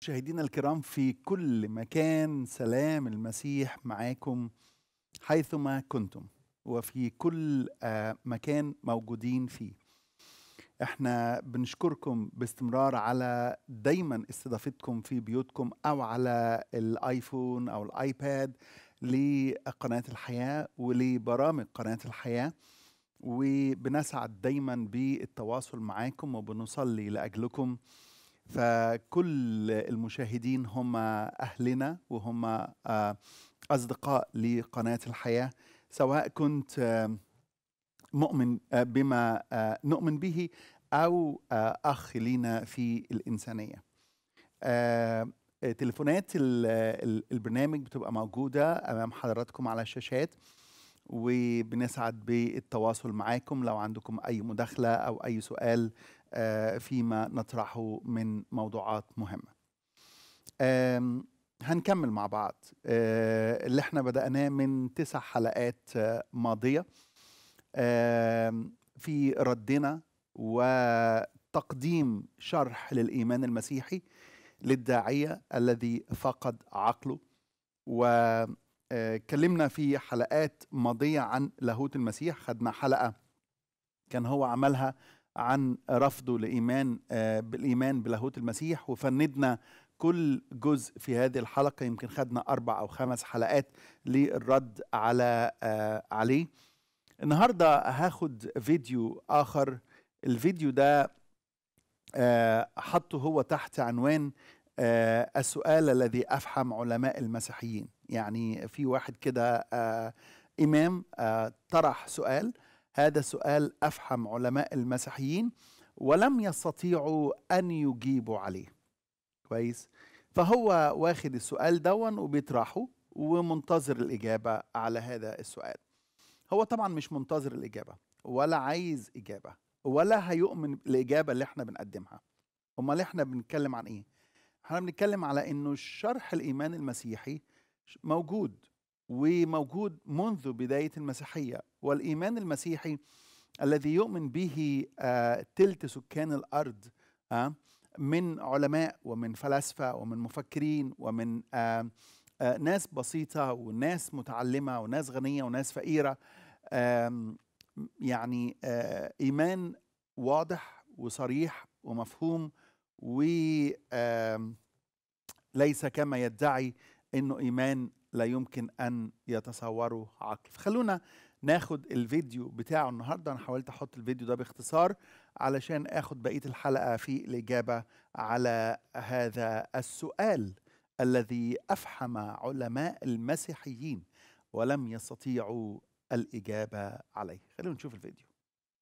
مشاهدينا الكرام في كل مكان سلام المسيح معاكم حيثما كنتم وفي كل آه، مكان موجودين فيه احنا بنشكركم باستمرار على دايما استضافتكم في بيوتكم او على الايفون او الايباد لقناة الحياة ولبرامج قناة الحياة وبنسعد دايما بالتواصل معاكم وبنصلي لأجلكم فكل المشاهدين هم أهلنا وهم آه، أصدقاء لقناة الحياة سواء كنت آه، مؤمن آه، بما نؤمن به أو أخ لينا في الإنسانية تليفونات البرنامج بتبقى موجودة أمام حضراتكم على الشاشات وبنسعد بالتواصل معاكم لو عندكم أي مداخلة أو أي سؤال آه، فيما نطرحه من موضوعات مهمه هنكمل مع بعض آه، اللي احنا بدأناه من تسع حلقات آه، ماضية في ردنا وتقديم شرح للإيمان المسيحي للداعية الذي فقد عقله وكلمنا في حلقات ماضية عن لاهوت المسيح خدنا حلقة كان هو عملها عن رفضه لإيمان آه، بالإيمان بلاهوت المسيح وفندنا كل جزء في هذه الحلقة يمكن خدنا أربع أو خمس حلقات للرد على آه، عليه النهاردة هاخد فيديو آخر الفيديو ده آه، حطه هو تحت عنوان السؤال الذي أفحم علماء المسيحيين يعني في واحد كده إمام طرح سؤال هذا سؤال افحم علماء المسيحيين ولم يستطيعوا ان يجيبوا عليه كويس فهو واخد السؤال دون وبيطرحه ومنتظر الاجابه على هذا السؤال هو طبعا مش منتظر الاجابه ولا عايز اجابه ولا هيؤمن بالاجابه اللي احنا بنقدمها امال احنا بنتكلم عن ايه احنا بنتكلم على انه شرح الايمان المسيحي موجود وموجود منذ بدايه المسيحيه والايمان المسيحي الذي يؤمن به آه، تلت سكان الارض آه، من علماء ومن فلاسفه ومن مفكرين ومن آه، ناس بسيطه وناس متعلمه وناس غنيه وناس فقيره يعني ايمان واضح وصريح ومفهوم وليس كما يدعي انه ايمان لا يمكن ان يتصوره عقل فخلونا ناخد الفيديو بتاعه النهارده انا حاولت احط الفيديو ده باختصار علشان اخد بقيه الحلقه في الاجابه على هذا السؤال الذي افحم علماء المسيحيين ولم يستطيعوا الاجابه عليه خلينا نشوف الفيديو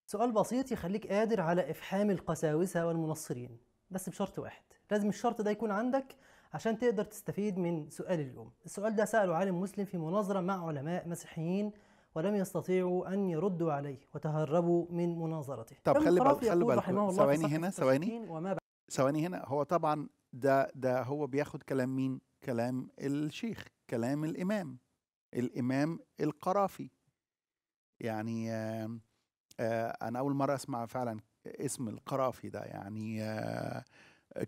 سؤال بسيط يخليك قادر على افحام القساوسه والمنصرين بس بشرط واحد لازم الشرط ده يكون عندك عشان تقدر تستفيد من سؤال اليوم السؤال ده سأله عالم مسلم في مناظرة مع علماء مسيحيين ولم يستطيعوا أن يردوا عليه وتهربوا من مناظرته طب خلي بالك خلي بالك ثواني هنا ثواني ثواني هنا هو طبعا ده ده هو بياخد كلام مين؟ كلام الشيخ كلام الإمام الإمام القرافي يعني آآ آه، آآ آه، أنا أول مرة أسمع فعلا اسم القرافي ده يعني آه،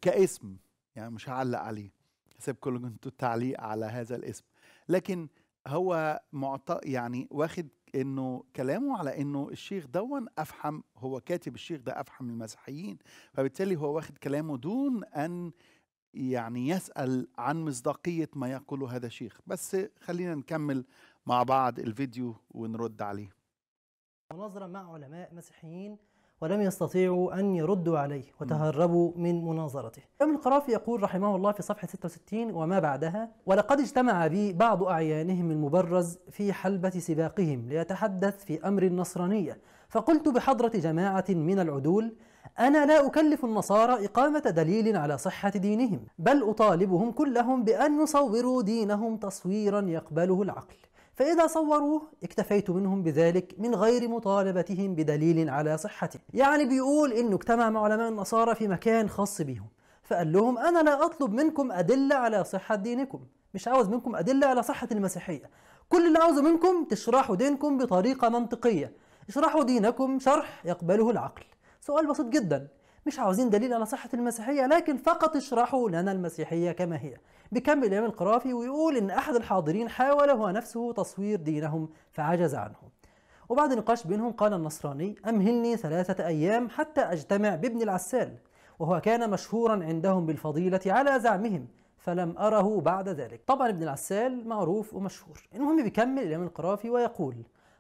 كاسم يعني مش هعلق عليه هسيب كل انتوا التعليق على هذا الاسم لكن هو معط يعني واخد انه كلامه على انه الشيخ دون افحم هو كاتب الشيخ ده افحم المسيحيين فبالتالي هو واخد كلامه دون ان يعني يسال عن مصداقيه ما يقوله هذا الشيخ بس خلينا نكمل مع بعض الفيديو ونرد عليه مناظره مع علماء مسيحيين ولم يستطيعوا أن يردوا عليه وتهربوا من مناظرته ابن القرافي يقول رحمه الله في صفحة 66 وما بعدها ولقد اجتمع بي بعض أعيانهم المبرز في حلبة سباقهم ليتحدث في أمر النصرانية فقلت بحضرة جماعة من العدول أنا لا أكلف النصارى إقامة دليل على صحة دينهم بل أطالبهم كلهم بأن يصوروا دينهم تصويرا يقبله العقل فإذا صوروه اكتفيت منهم بذلك من غير مطالبتهم بدليل على صحته يعني بيقول إنه اجتمع مع علماء النصارى في مكان خاص بيهم فقال لهم أنا لا أطلب منكم أدلة على صحة دينكم مش عاوز منكم أدلة على صحة المسيحية كل اللي عاوزه منكم تشرحوا دينكم بطريقة منطقية اشرحوا دينكم شرح يقبله العقل سؤال بسيط جدا مش عاوزين دليل على صحة المسيحية لكن فقط اشرحوا لنا المسيحية كما هي بيكمل الإمام القرافي ويقول إن أحد الحاضرين حاول هو نفسه تصوير دينهم فعجز عنه وبعد نقاش بينهم قال النصراني أمهلني ثلاثة أيام حتى أجتمع بابن العسال وهو كان مشهورا عندهم بالفضيلة على زعمهم فلم أره بعد ذلك طبعا ابن العسال معروف ومشهور المهم بيكمل الإمام القرافي ويقول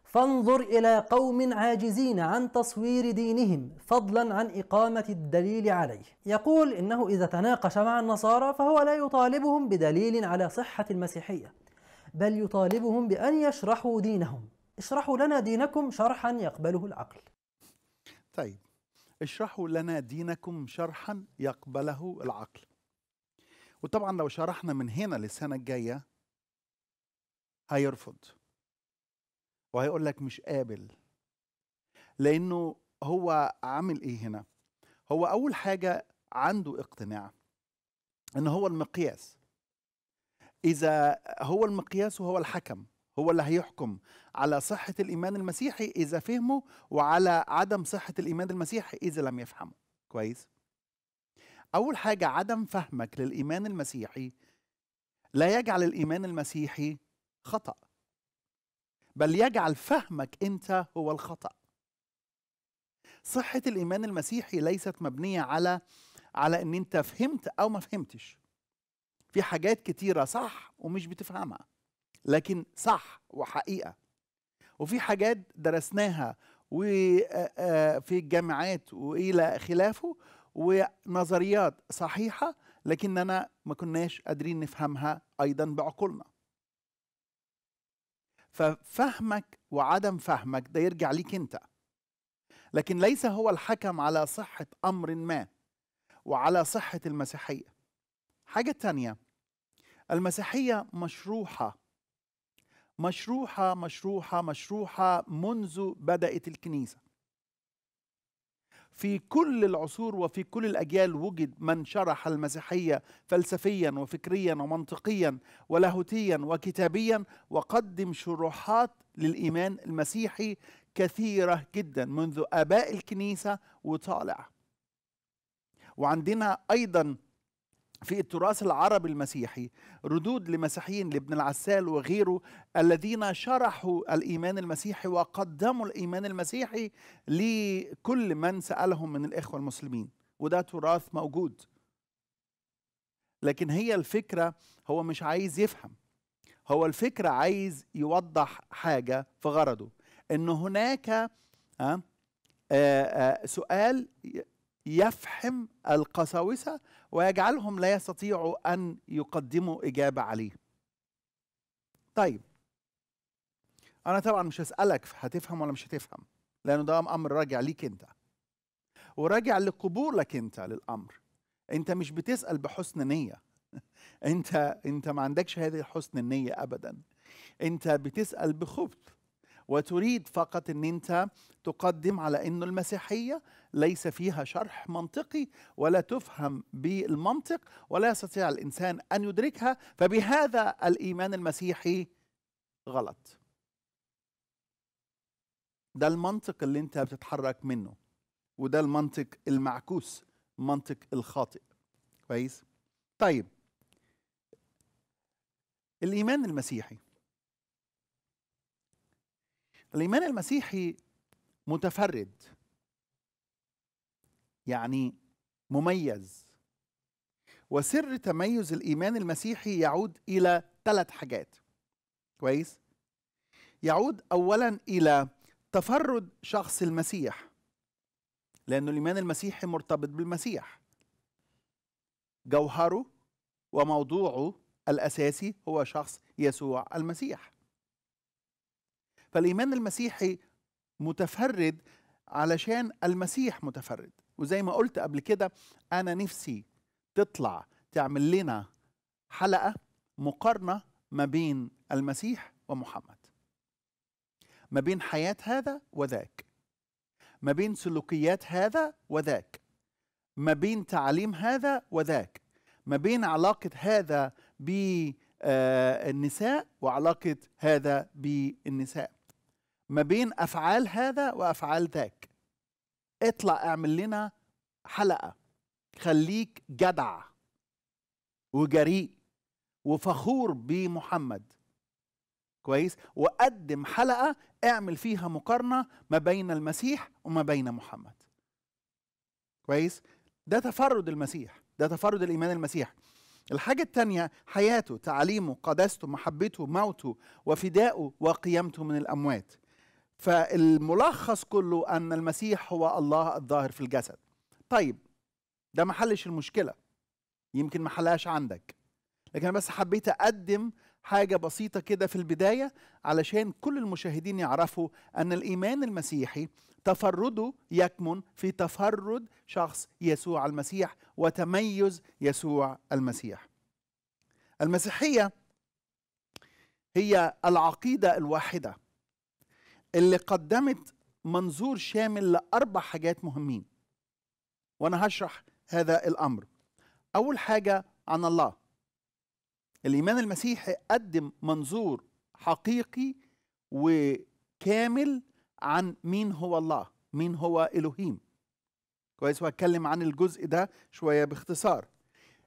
فانظر إلى قوم عاجزين عن تصوير دينهم فضلا عن إقامة الدليل عليه يقول إنه إذا تناقش مع النصارى فهو لا يطالبهم بدليل على صحة المسيحية بل يطالبهم بأن يشرحوا دينهم اشرحوا لنا دينكم شرحا يقبله العقل طيب اشرحوا لنا دينكم شرحا يقبله العقل وطبعا لو شرحنا من هنا للسنة الجاية هيرفض وهيقول لك مش قابل لانه هو عامل ايه هنا هو اول حاجه عنده اقتناع ان هو المقياس اذا هو المقياس وهو الحكم هو اللي هيحكم على صحة الإيمان المسيحي إذا فهمه وعلى عدم صحة الإيمان المسيحي إذا لم يفهمه كويس أول حاجة عدم فهمك للإيمان المسيحي لا يجعل الإيمان المسيحي خطأ بل يجعل فهمك انت هو الخطا صحه الايمان المسيحي ليست مبنيه على على ان انت فهمت او ما فهمتش في حاجات كتيره صح ومش بتفهمها لكن صح وحقيقه وفي حاجات درسناها وفي الجامعات والى خلافه ونظريات صحيحه لكننا ما كناش قادرين نفهمها ايضا بعقولنا ففهمك وعدم فهمك ده يرجع ليك انت لكن ليس هو الحكم على صحة أمر ما وعلى صحة المسيحية حاجة تانية المسيحية مشروحة مشروحة مشروحة مشروحة منذ بدأت الكنيسة في كل العصور وفي كل الاجيال وجد من شرح المسيحيه فلسفيا وفكريا ومنطقيا ولاهوتيا وكتابيا وقدم شروحات للايمان المسيحي كثيره جدا منذ اباء الكنيسه وطالع وعندنا ايضا في التراث العربي المسيحي ردود لمسيحيين لابن العسال وغيره الذين شرحوا الايمان المسيحي وقدموا الايمان المسيحي لكل من سالهم من الاخوه المسلمين وده تراث موجود لكن هي الفكره هو مش عايز يفهم هو الفكره عايز يوضح حاجه في غرضه ان هناك آه، آه، آه، سؤال يفحم القساوسة ويجعلهم لا يستطيعوا أن يقدموا إجابة عليه طيب أنا طبعا مش هسألك هتفهم ولا مش هتفهم لأنه ده أمر راجع ليك أنت وراجع لقبولك أنت للأمر أنت مش بتسأل بحسن نية أنت أنت ما عندكش هذه حسن النية أبدا أنت بتسأل بخبث وتريد فقط ان انت تقدم على انه المسيحيه ليس فيها شرح منطقي ولا تفهم بالمنطق ولا يستطيع الانسان ان يدركها فبهذا الايمان المسيحي غلط ده المنطق اللي انت بتتحرك منه وده المنطق المعكوس منطق الخاطئ كويس طيب الايمان المسيحي الايمان المسيحي متفرد يعني مميز وسر تميز الايمان المسيحي يعود الى ثلاث حاجات كويس يعود اولا الى تفرد شخص المسيح لأن الإيمان المسيحي مرتبط بالمسيح جوهره وموضوعه الأساسي هو شخص يسوع المسيح فالايمان المسيحي متفرد علشان المسيح متفرد وزي ما قلت قبل كده انا نفسي تطلع تعمل لنا حلقه مقارنه ما بين المسيح ومحمد ما بين حياه هذا وذاك ما بين سلوكيات هذا وذاك ما بين تعاليم هذا وذاك ما بين علاقه هذا بالنساء وعلاقه هذا بالنساء ما بين افعال هذا وافعال ذاك اطلع اعمل لنا حلقه خليك جدع وجريء وفخور بمحمد كويس وقدم حلقه اعمل فيها مقارنه ما بين المسيح وما بين محمد كويس ده تفرد المسيح ده تفرد الايمان المسيح الحاجة التانية حياته تعليمه قداسته محبته موته وفدائه وقيامته من الأموات فالملخص كله أن المسيح هو الله الظاهر في الجسد طيب ده ما حلش المشكلة يمكن ما حلهاش عندك لكن أنا بس حبيت أقدم حاجة بسيطة كده في البداية علشان كل المشاهدين يعرفوا أن الإيمان المسيحي تفرده يكمن في تفرد شخص يسوع المسيح وتميز يسوع المسيح. المسيحية هي العقيدة الواحدة اللي قدمت منظور شامل لأربع حاجات مهمين وأنا هشرح هذا الأمر أول حاجة عن الله الإيمان المسيحي قدم منظور حقيقي وكامل عن مين هو الله مين هو إلهيم كويس وهتكلم عن الجزء ده شوية باختصار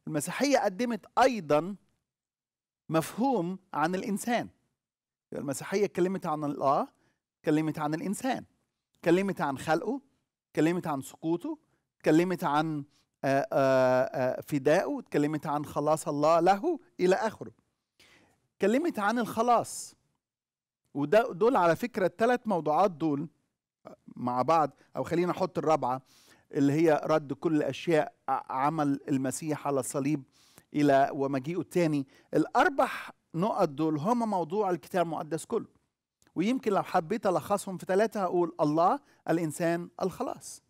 المسيحية قدمت أيضا مفهوم عن الإنسان المسيحية اتكلمت عن الله اتكلمت عن الانسان اتكلمت عن خلقه اتكلمت عن سقوطه اتكلمت عن آه، آه، آه، فدائه اتكلمت عن خلاص الله له الى اخره اتكلمت عن الخلاص وده دول على فكره الثلاث موضوعات دول مع بعض او خلينا احط الرابعه اللي هي رد كل الاشياء عمل المسيح على الصليب الى ومجيئه الثاني الاربع نقط دول هما موضوع الكتاب المقدس كله ويمكن لو حبيت ألخصهم في ثلاثة هقول الله الإنسان الخلاص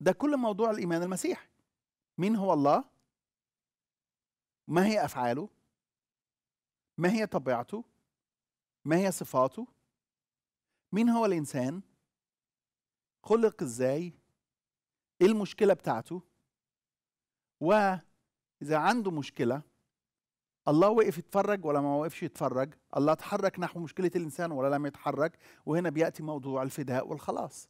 ده كل موضوع الإيمان المسيحي مين هو الله ما هي أفعاله ما هي طبيعته ما هي صفاته مين هو الإنسان خلق إزاي إيه المشكلة بتاعته وإذا عنده مشكلة الله وقف يتفرج ولا ما وقفش يتفرج الله تحرك نحو مشكلة الإنسان ولا لم يتحرك وهنا بيأتي موضوع الفداء والخلاص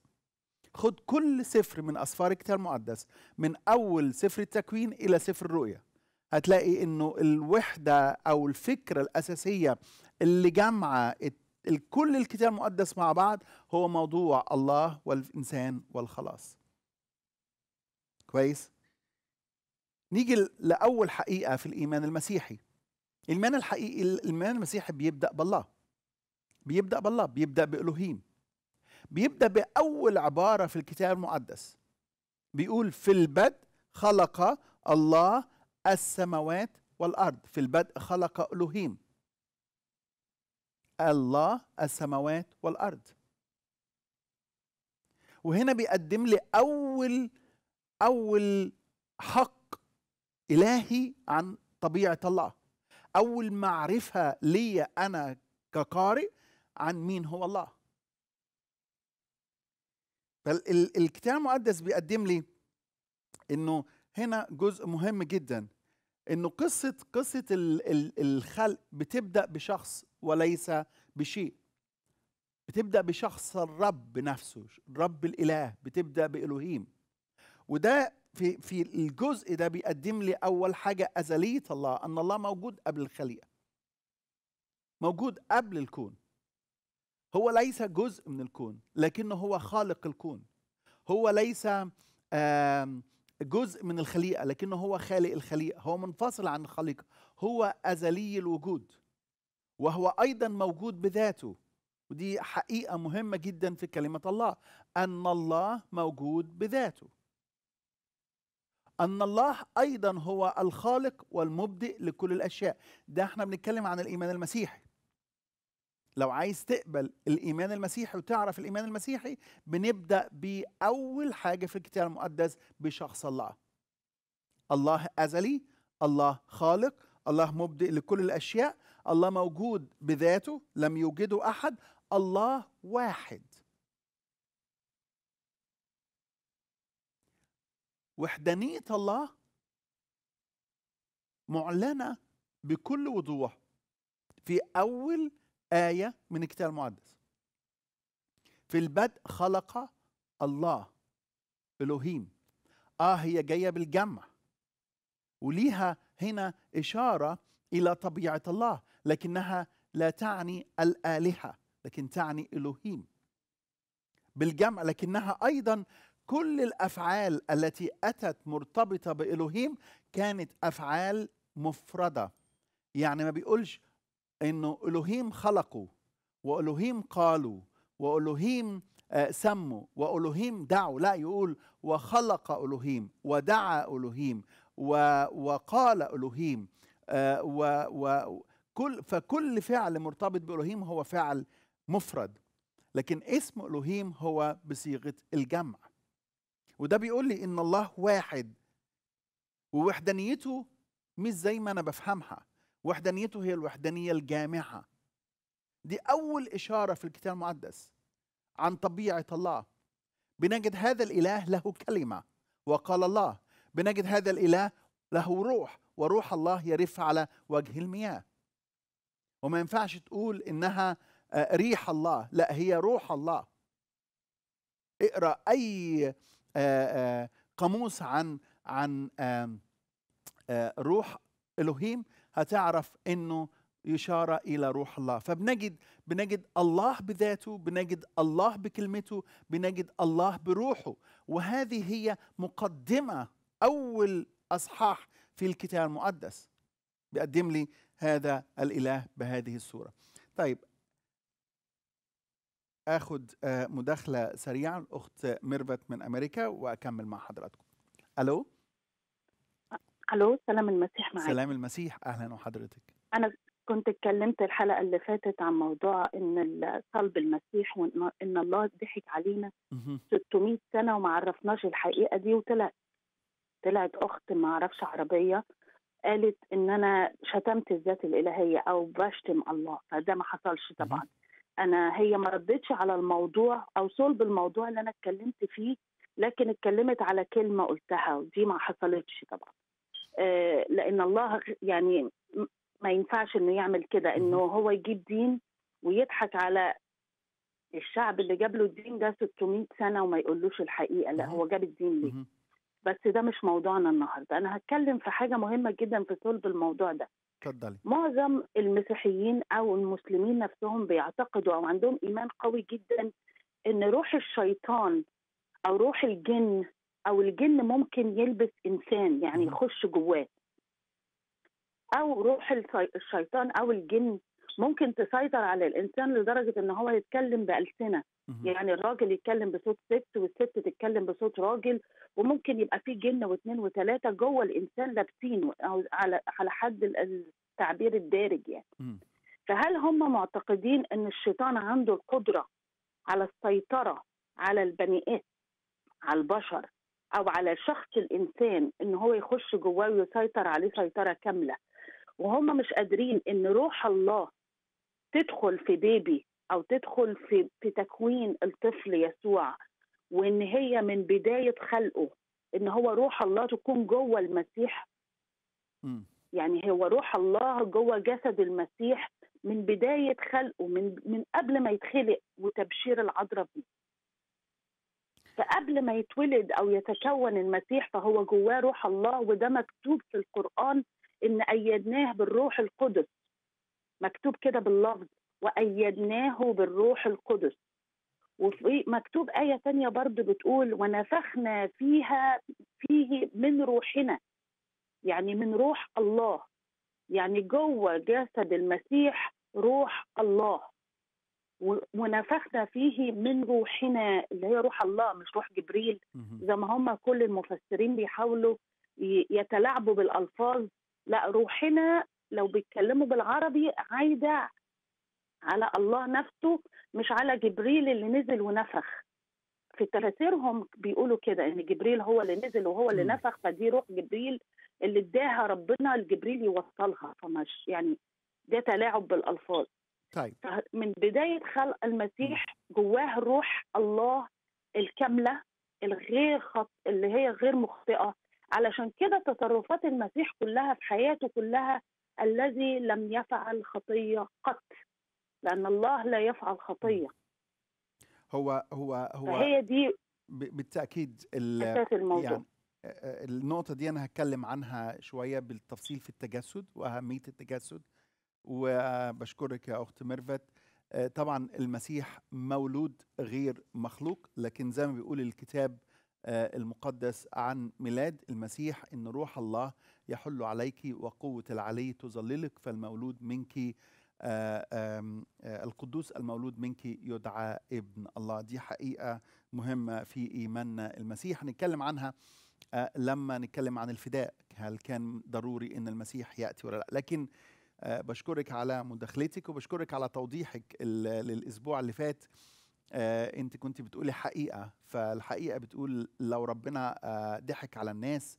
خد كل سفر من أسفار الكتاب المقدس من أول سفر التكوين إلى سفر الرؤيا هتلاقي إنه الوحدة أو الفكرة الأساسية اللي جمع كل الكتاب المقدس مع بعض هو موضوع الله والإنسان والخلاص كويس نيجي لأول حقيقة في الإيمان المسيحي المعنى الحقيقي المعنى المسيحي بيبدا بالله بيبدا بالله بيبدا بالوهيم بيبدا باول عباره في الكتاب المقدس بيقول في البدء خلق الله السماوات والارض في البدء خلق الوهيم الله السماوات والارض وهنا بيقدم لي اول اول حق الهي عن طبيعه الله اول معرفه لي انا كقارئ عن مين هو الله فالكتاب المقدس بيقدم لي انه هنا جزء مهم جدا انه قصه قصه الخلق بتبدا بشخص وليس بشيء بتبدا بشخص الرب نفسه الرب الاله بتبدا بالوهيم وده في في الجزء ده بيقدم لي اول حاجه ازليه الله ان الله موجود قبل الخليقه موجود قبل الكون هو ليس جزء من الكون لكنه هو خالق الكون هو ليس جزء من الخليقه لكنه هو خالق الخليقه هو منفصل عن الخليقه هو ازلي الوجود وهو ايضا موجود بذاته ودي حقيقه مهمه جدا في كلمه الله ان الله موجود بذاته ان الله ايضا هو الخالق والمبدئ لكل الاشياء ده احنا بنتكلم عن الايمان المسيحي لو عايز تقبل الايمان المسيحي وتعرف الايمان المسيحي بنبدا باول حاجه في الكتاب المقدس بشخص الله الله ازلي الله خالق الله مبدئ لكل الاشياء الله موجود بذاته لم يوجده احد الله واحد وحدانية الله معلنة بكل وضوح في أول آية من الكتاب المقدس في البدء خلق الله إلهيم آه هي جاية بالجمع وليها هنا إشارة إلى طبيعة الله لكنها لا تعني الآلهة لكن تعني إلهيم بالجمع لكنها أيضا كل الافعال التي اتت مرتبطه بالهيم كانت افعال مفرده يعني ما بيقولش انه الهيم خلقوا والهيم قالوا والهيم آه، سموا والهيم دعوا لا يقول وخلق الهيم ودعا الهيم وقال الهيم آه، وكل فكل فعل مرتبط بالهيم هو فعل مفرد لكن اسم الهيم هو بصيغه الجمع وده بيقول لي ان الله واحد ووحدانيته مش زي ما انا بفهمها وحدانيته هي الوحدانيه الجامعه دي اول اشاره في الكتاب المقدس عن طبيعه الله بنجد هذا الاله له كلمه وقال الله بنجد هذا الاله له روح وروح الله يرف على وجه المياه وما ينفعش تقول انها آه، ريح الله لا هي روح الله اقرا اي آه، آه، قاموس عن عن آه، روح الوهيم هتعرف انه إشارة إلى روح الله فبنجد بنجد الله بذاته بنجد الله بكلمته بنجد الله بروحه وهذه هي مقدمة أول أصحاح في الكتاب المقدس بيقدم لي هذا الإله بهذه الصورة طيب اخد آه، مداخله سريعه الاخت ميرفت من امريكا واكمل مع حضراتكم الو الو سلام المسيح معاك سلام المسيح اهلا وحضرتك انا كنت اتكلمت الحلقه اللي فاتت عن موضوع ان صلب المسيح وان الله ضحك علينا 600 سنه وما عرفناش الحقيقه دي وطلعت طلعت اخت ما اعرفش عربيه قالت ان انا شتمت الذات الالهيه او بشتم الله فده ما حصلش طبعا انا هي ما ردتش على الموضوع او صلب الموضوع اللي انا اتكلمت فيه لكن اتكلمت على كلمه قلتها ودي ما حصلتش طبعا آه لان الله يعني ما ينفعش انه يعمل كده انه هو يجيب دين ويضحك على الشعب اللي جاب له الدين ده 600 سنه وما يقولوش الحقيقه لا هو جاب الدين ليه بس ده مش موضوعنا النهارده انا هتكلم في حاجه مهمه جدا في صلب الموضوع ده تفضلي معظم المسيحيين او المسلمين نفسهم بيعتقدوا او عندهم ايمان قوي جدا ان روح الشيطان او روح الجن او الجن ممكن يلبس انسان يعني يخش جواه او روح الشيطان او الجن ممكن تسيطر على الانسان لدرجه ان هو يتكلم بالسنه يعني الراجل يتكلم بصوت ست والست تتكلم بصوت راجل وممكن يبقى في جنه واثنين وثلاثه جوه الانسان لابسينه على على حد التعبير الدارج يعني فهل هم معتقدين ان الشيطان عنده القدره على السيطره على البني ادم على البشر او على شخص الانسان ان هو يخش جواه ويسيطر عليه سيطره كامله وهم مش قادرين ان روح الله تدخل في بيبي او تدخل في في تكوين الطفل يسوع وان هي من بدايه خلقه ان هو روح الله تكون جوه المسيح يعني هو روح الله جوه جسد المسيح من بدايه خلقه من من قبل ما يتخلق وتبشير العذراء بيه فقبل ما يتولد او يتكون المسيح فهو جواه روح الله وده مكتوب في القران ان ايدناه بالروح القدس مكتوب كده باللفظ وأيدناه بالروح القدس وفي مكتوب آية ثانية برضه بتقول ونفخنا فيها فيه من روحنا يعني من روح الله يعني جوه جسد المسيح روح الله ونفخنا فيه من روحنا اللي هي روح الله مش روح جبريل زي ما هم كل المفسرين بيحاولوا يتلاعبوا بالألفاظ لا روحنا لو بيتكلموا بالعربي عايدة على الله نفسه مش على جبريل اللي نزل ونفخ في تفاسيرهم بيقولوا كده ان جبريل هو اللي نزل وهو اللي نفخ فدي روح جبريل اللي اداها ربنا لجبريل يوصلها فمش يعني ده تلاعب بالالفاظ طيب من بدايه خلق المسيح جواه روح الله الكامله الغير خط اللي هي غير مخطئه علشان كده تصرفات المسيح كلها في حياته كلها الذي لم يفعل خطيه قط لأن الله لا يفعل خطية هو هو هو هي دي بالتأكيد أساس الموضوع يعني آه، آه، النقطة دي أنا هتكلم عنها شوية بالتفصيل في التجسد وأهمية التجسد وبشكرك يا أخت ميرفت آه، طبعا المسيح مولود غير مخلوق لكن زي ما بيقول الكتاب المقدس عن ميلاد المسيح ان روح الله يحل عليك وقوه العلي تظللك فالمولود منك آه، آه، القدوس المولود منك يدعى ابن الله دي حقيقة مهمة في إيماننا المسيح هنتكلم عنها آه، لما نتكلم عن الفداء هل كان ضروري أن المسيح يأتي ولا لا لكن بشكرك على مداخلتك وبشكرك على توضيحك للأسبوع اللي فات أنت كنت بتقولي حقيقة فالحقيقة بتقول لو ربنا ضحك على الناس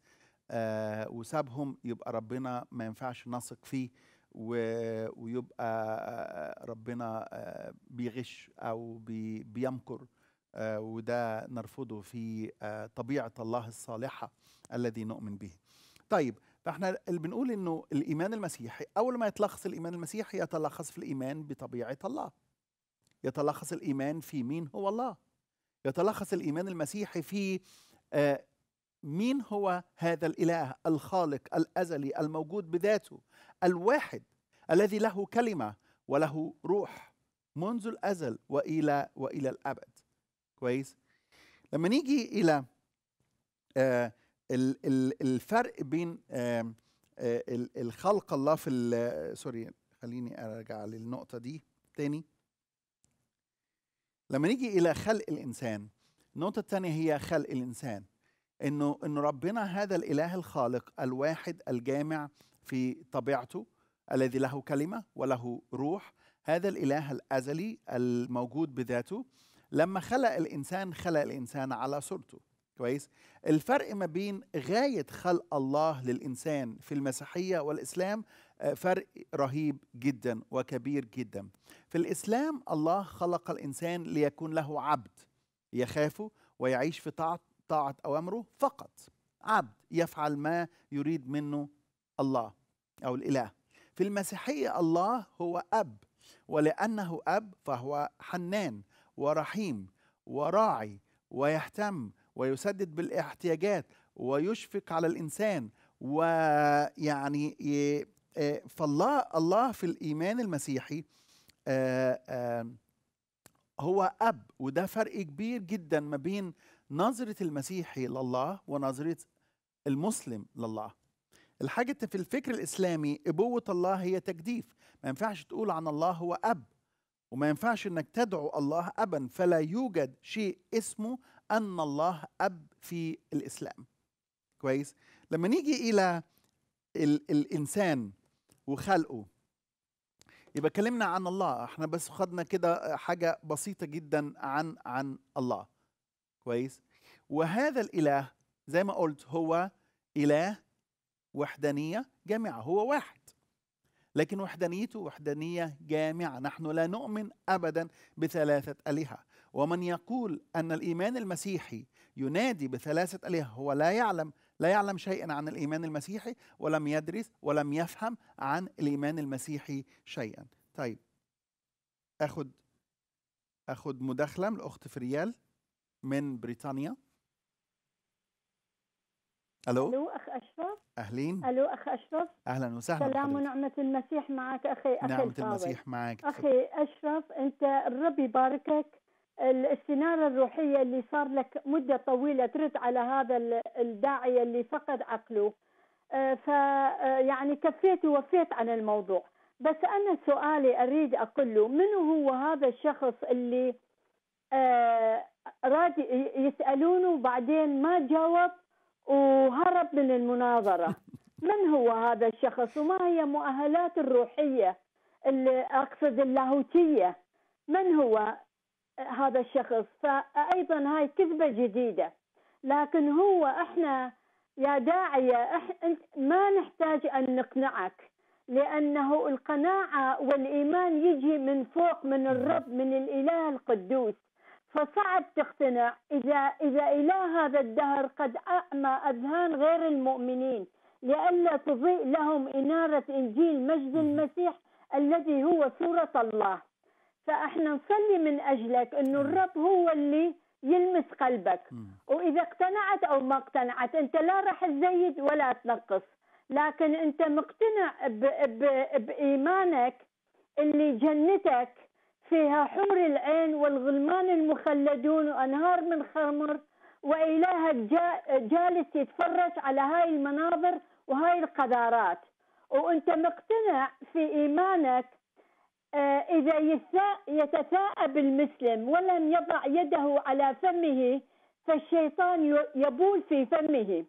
وسابهم يبقى ربنا ما ينفعش نثق فيه و... ويبقى ربنا بيغش او بيمكر وده نرفضه في طبيعه الله الصالحه الذي نؤمن به. طيب فاحنا اللي بنقول انه الايمان المسيحي اول ما يتلخص الايمان المسيحي يتلخص في الايمان بطبيعه الله. يتلخص الايمان في مين هو الله. يتلخص الايمان المسيحي في مين هو هذا الاله الخالق الازلي الموجود بذاته الواحد الذي له كلمه وله روح منذ الازل والى والى الابد كويس لما نيجي الى آه، الفرق بين آه، آه، الخلق الله في سوري خليني ارجع للنقطه دي تاني لما نيجي الى خلق الانسان النقطه الثانيه هي خلق الانسان انه انه ربنا هذا الاله الخالق الواحد الجامع في طبيعته الذي له كلمه وله روح هذا الاله الازلي الموجود بذاته لما خلق الانسان خلق الانسان على صورته كويس الفرق ما بين غايه خلق الله للانسان في المسيحيه والاسلام آه، فرق رهيب جدا وكبير جدا في الاسلام الله خلق الانسان ليكون له عبد يخافه ويعيش في طاعه طاعه اوامره فقط عبد يفعل ما يريد منه الله أو الإله في المسيحية الله هو أب ولأنه أب فهو حنان ورحيم وراعي ويهتم ويسدد بالاحتياجات ويشفق على الإنسان ويعني آه، فالله الله في الإيمان المسيحي آه، آه، هو أب وده فرق كبير جدا ما بين نظرة المسيحي لله ونظرة المسلم لله الحاجة في الفكر الإسلامي أبوة الله هي تجديف ما ينفعش تقول عن الله هو أب وما ينفعش أنك تدعو الله أبا فلا يوجد شيء اسمه أن الله أب في الإسلام كويس لما نيجي إلى ال الإنسان وخلقه يبقى كلمنا عن الله احنا بس خدنا كده حاجة بسيطة جدا عن عن الله كويس وهذا الإله زي ما قلت هو إله وحدانية جامعة هو واحد لكن وحدانيته وحدانية جامعة نحن لا نؤمن أبدا بثلاثة آلهة ومن يقول أن الإيمان المسيحي ينادي بثلاثة آلهة هو لا يعلم لا يعلم شيئا عن الإيمان المسيحي ولم يدرس ولم يفهم عن الإيمان المسيحي شيئا طيب أخذ أخذ مداخلة من الأخت فريال من بريطانيا الو الو اخ اشرف اهلين الو اخ اشرف اهلا وسهلا سلام ونعمه المسيح معك اخي اخي نعمه الفاضل. المسيح معك اخي اشرف انت الرب يباركك الاستنارة الروحية اللي صار لك مدة طويلة ترد على هذا الداعية اللي فقد عقله آه، فيعني آه، كفيت ووفيت عن الموضوع بس أنا سؤالي أريد أقوله من هو هذا الشخص اللي آه، راد يسألونه وبعدين ما جاوب وهرب من المناظرة من هو هذا الشخص وما هي مؤهلات الروحية اللي أقصد اللاهوتية من هو هذا الشخص فأيضا هاي كذبة جديدة لكن هو إحنا يا داعية ما نحتاج أن نقنعك لأنه القناعة والإيمان يجي من فوق من الرب من الإله القدوس فصعب تقتنع إذا إذا إلى هذا الدهر قد أعمى أذهان غير المؤمنين لئلا تضيء لهم إنارة إنجيل مجد المسيح الذي هو صورة الله فإحنا نصلي من أجلك أنه الرب هو اللي يلمس قلبك وإذا اقتنعت أو ما اقتنعت أنت لا راح تزيد ولا تنقص لكن أنت مقتنع بإيمانك اللي جنتك فيها حور العين والغلمان المخلدون وأنهار من خمر وإلهك جالس يتفرج على هاي المناظر وهاي القذارات وأنت مقتنع في إيمانك آه، إذا يتثاءب المسلم ولم يضع يده على فمه فالشيطان يبول في فمه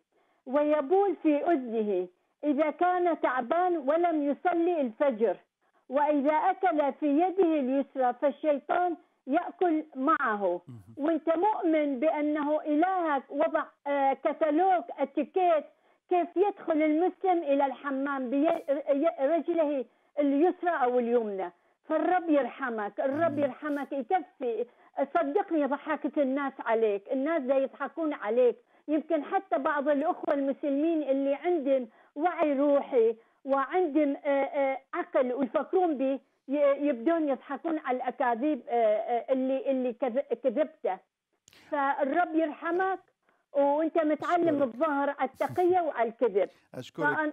ويبول في أذنه إذا كان تعبان ولم يصلي الفجر وإذا أكل في يده اليسرى فالشيطان يأكل معه وانت مؤمن بأنه إلهك وضع آه، كتالوج اتيكيت كيف يدخل المسلم إلى الحمام برجله اليسرى أو اليمنى فالرب يرحمك الرب يرحمك يكفي صدقني ضحكت الناس عليك الناس دا يضحكون عليك يمكن حتى بعض الأخوة المسلمين اللي عندهم وعي روحي وعندهم آه، آه، عقل ويفكرون به يبدون يضحكون على الاكاذيب آه، اللي اللي كذبته فالرب يرحمك وانت متعلم الظهر على التقيه وعلى الكذب اشكرك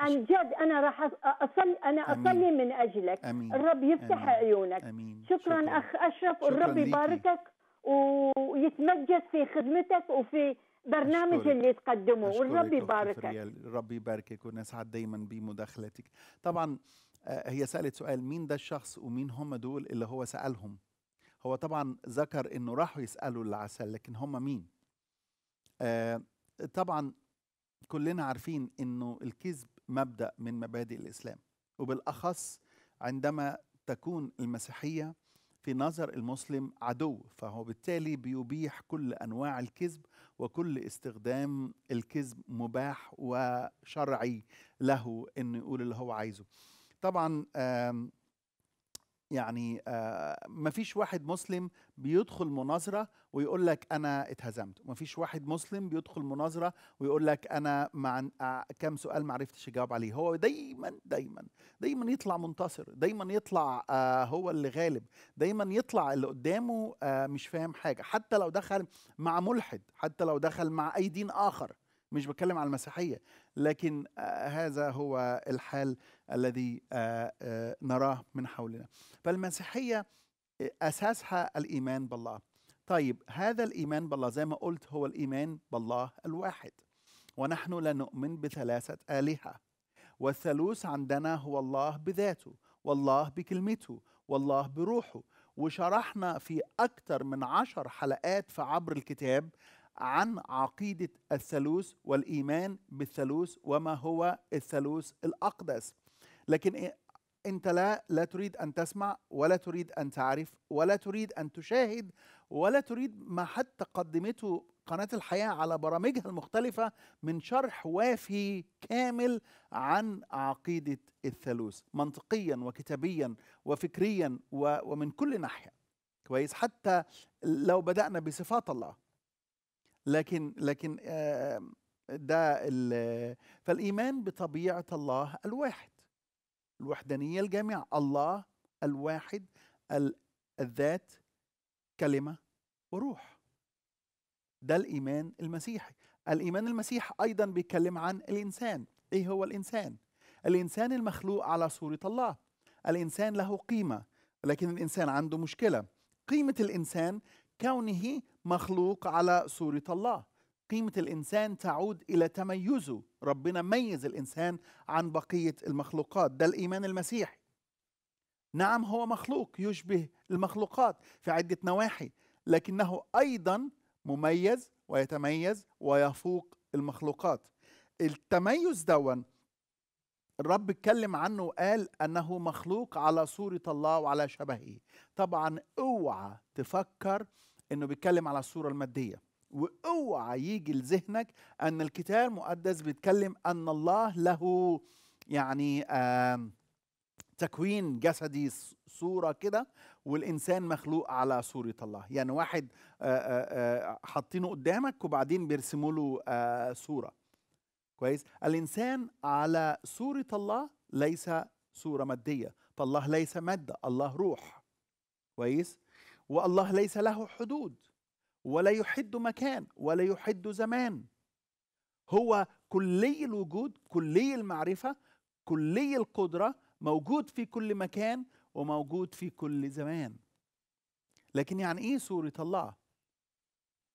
عن جد انا راح اصلي انا اصلي من اجلك أمين. الرب يفتح أمين. عيونك أمين. شكرا, شكرا اخ اشرف والرب يباركك ويتمجد في خدمتك وفي برنامج أشكرك. اللي تقدمه والرب يباركك ربي يباركك ونسعد دايما بمداخلتك طبعا آه، هي سالت سؤال مين ده الشخص ومين هم دول اللي هو سالهم هو طبعا ذكر انه راحوا يسالوا العسل لكن هم مين آه طبعا كلنا عارفين انه الكذب مبدا من مبادئ الاسلام وبالاخص عندما تكون المسيحيه في نظر المسلم عدو فهو بالتالي بيبيح كل انواع الكذب وكل استخدام الكذب مباح وشرعي له انه يقول اللي هو عايزه طبعا يعني آه، ما فيش واحد مسلم بيدخل مناظرة ويقول لك أنا اتهزمت ما فيش واحد مسلم بيدخل مناظرة ويقول لك أنا مع آه، كم سؤال ما عرفتش أجاوب عليه هو دايما دايما دايما يطلع منتصر دايما يطلع آه، هو اللي غالب دايما يطلع اللي قدامه مش فاهم حاجة حتى لو دخل مع ملحد حتى لو دخل مع أي دين آخر مش بتكلم على المسيحيه لكن آه، هذا هو الحال الذي آه، آه، نراه من حولنا فالمسيحيه اساسها الايمان بالله طيب هذا الايمان بالله زي ما قلت هو الايمان بالله الواحد ونحن لا نؤمن بثلاثه الهه والثالوث عندنا هو الله بذاته والله بكلمته والله بروحه وشرحنا في أكثر من عشر حلقات في عبر الكتاب عن عقيدة الثالوث والإيمان بالثالوث وما هو الثالوث الأقدس لكن أنت لا لا تريد أن تسمع ولا تريد أن تعرف ولا تريد أن تشاهد ولا تريد ما حتى قدمته قناة الحياة على برامجها المختلفة من شرح وافي كامل عن عقيدة الثالوث منطقيا وكتابيا وفكريا ومن كل ناحية كويس حتى لو بدأنا بصفات الله لكن لكن آه، ده فالايمان بطبيعه الله الواحد الوحدانيه الجامعه الله الواحد الذات كلمه وروح ده الايمان المسيحي الايمان المسيحي ايضا بيتكلم عن الانسان ايه هو الانسان الانسان المخلوق على صوره الله الانسان له قيمه لكن الانسان عنده مشكله قيمه الانسان كونه مخلوق على صورة الله قيمة الإنسان تعود إلى تميزه ربنا ميز الإنسان عن بقية المخلوقات ده الإيمان المسيحي نعم هو مخلوق يشبه المخلوقات في عدة نواحي لكنه أيضا مميز ويتميز ويفوق المخلوقات التميز دون الرب اتكلم عنه وقال انه مخلوق على صوره الله وعلى شبهه طبعا اوعى تفكر انه بيتكلم على الصوره الماديه واوعى يجي لذهنك ان الكتاب المقدس بيتكلم ان الله له يعني تكوين جسدي صوره كده والانسان مخلوق على صوره الله يعني واحد حاطينه قدامك وبعدين بيرسموا له صوره كويس الانسان على صوره الله ليس صوره ماديه فالله ليس ماده الله روح كويس والله ليس له حدود ولا يحد مكان ولا يحد زمان هو كلي الوجود كلي المعرفة كلي القدرة موجود في كل مكان وموجود في كل زمان لكن يعني ايه صورة الله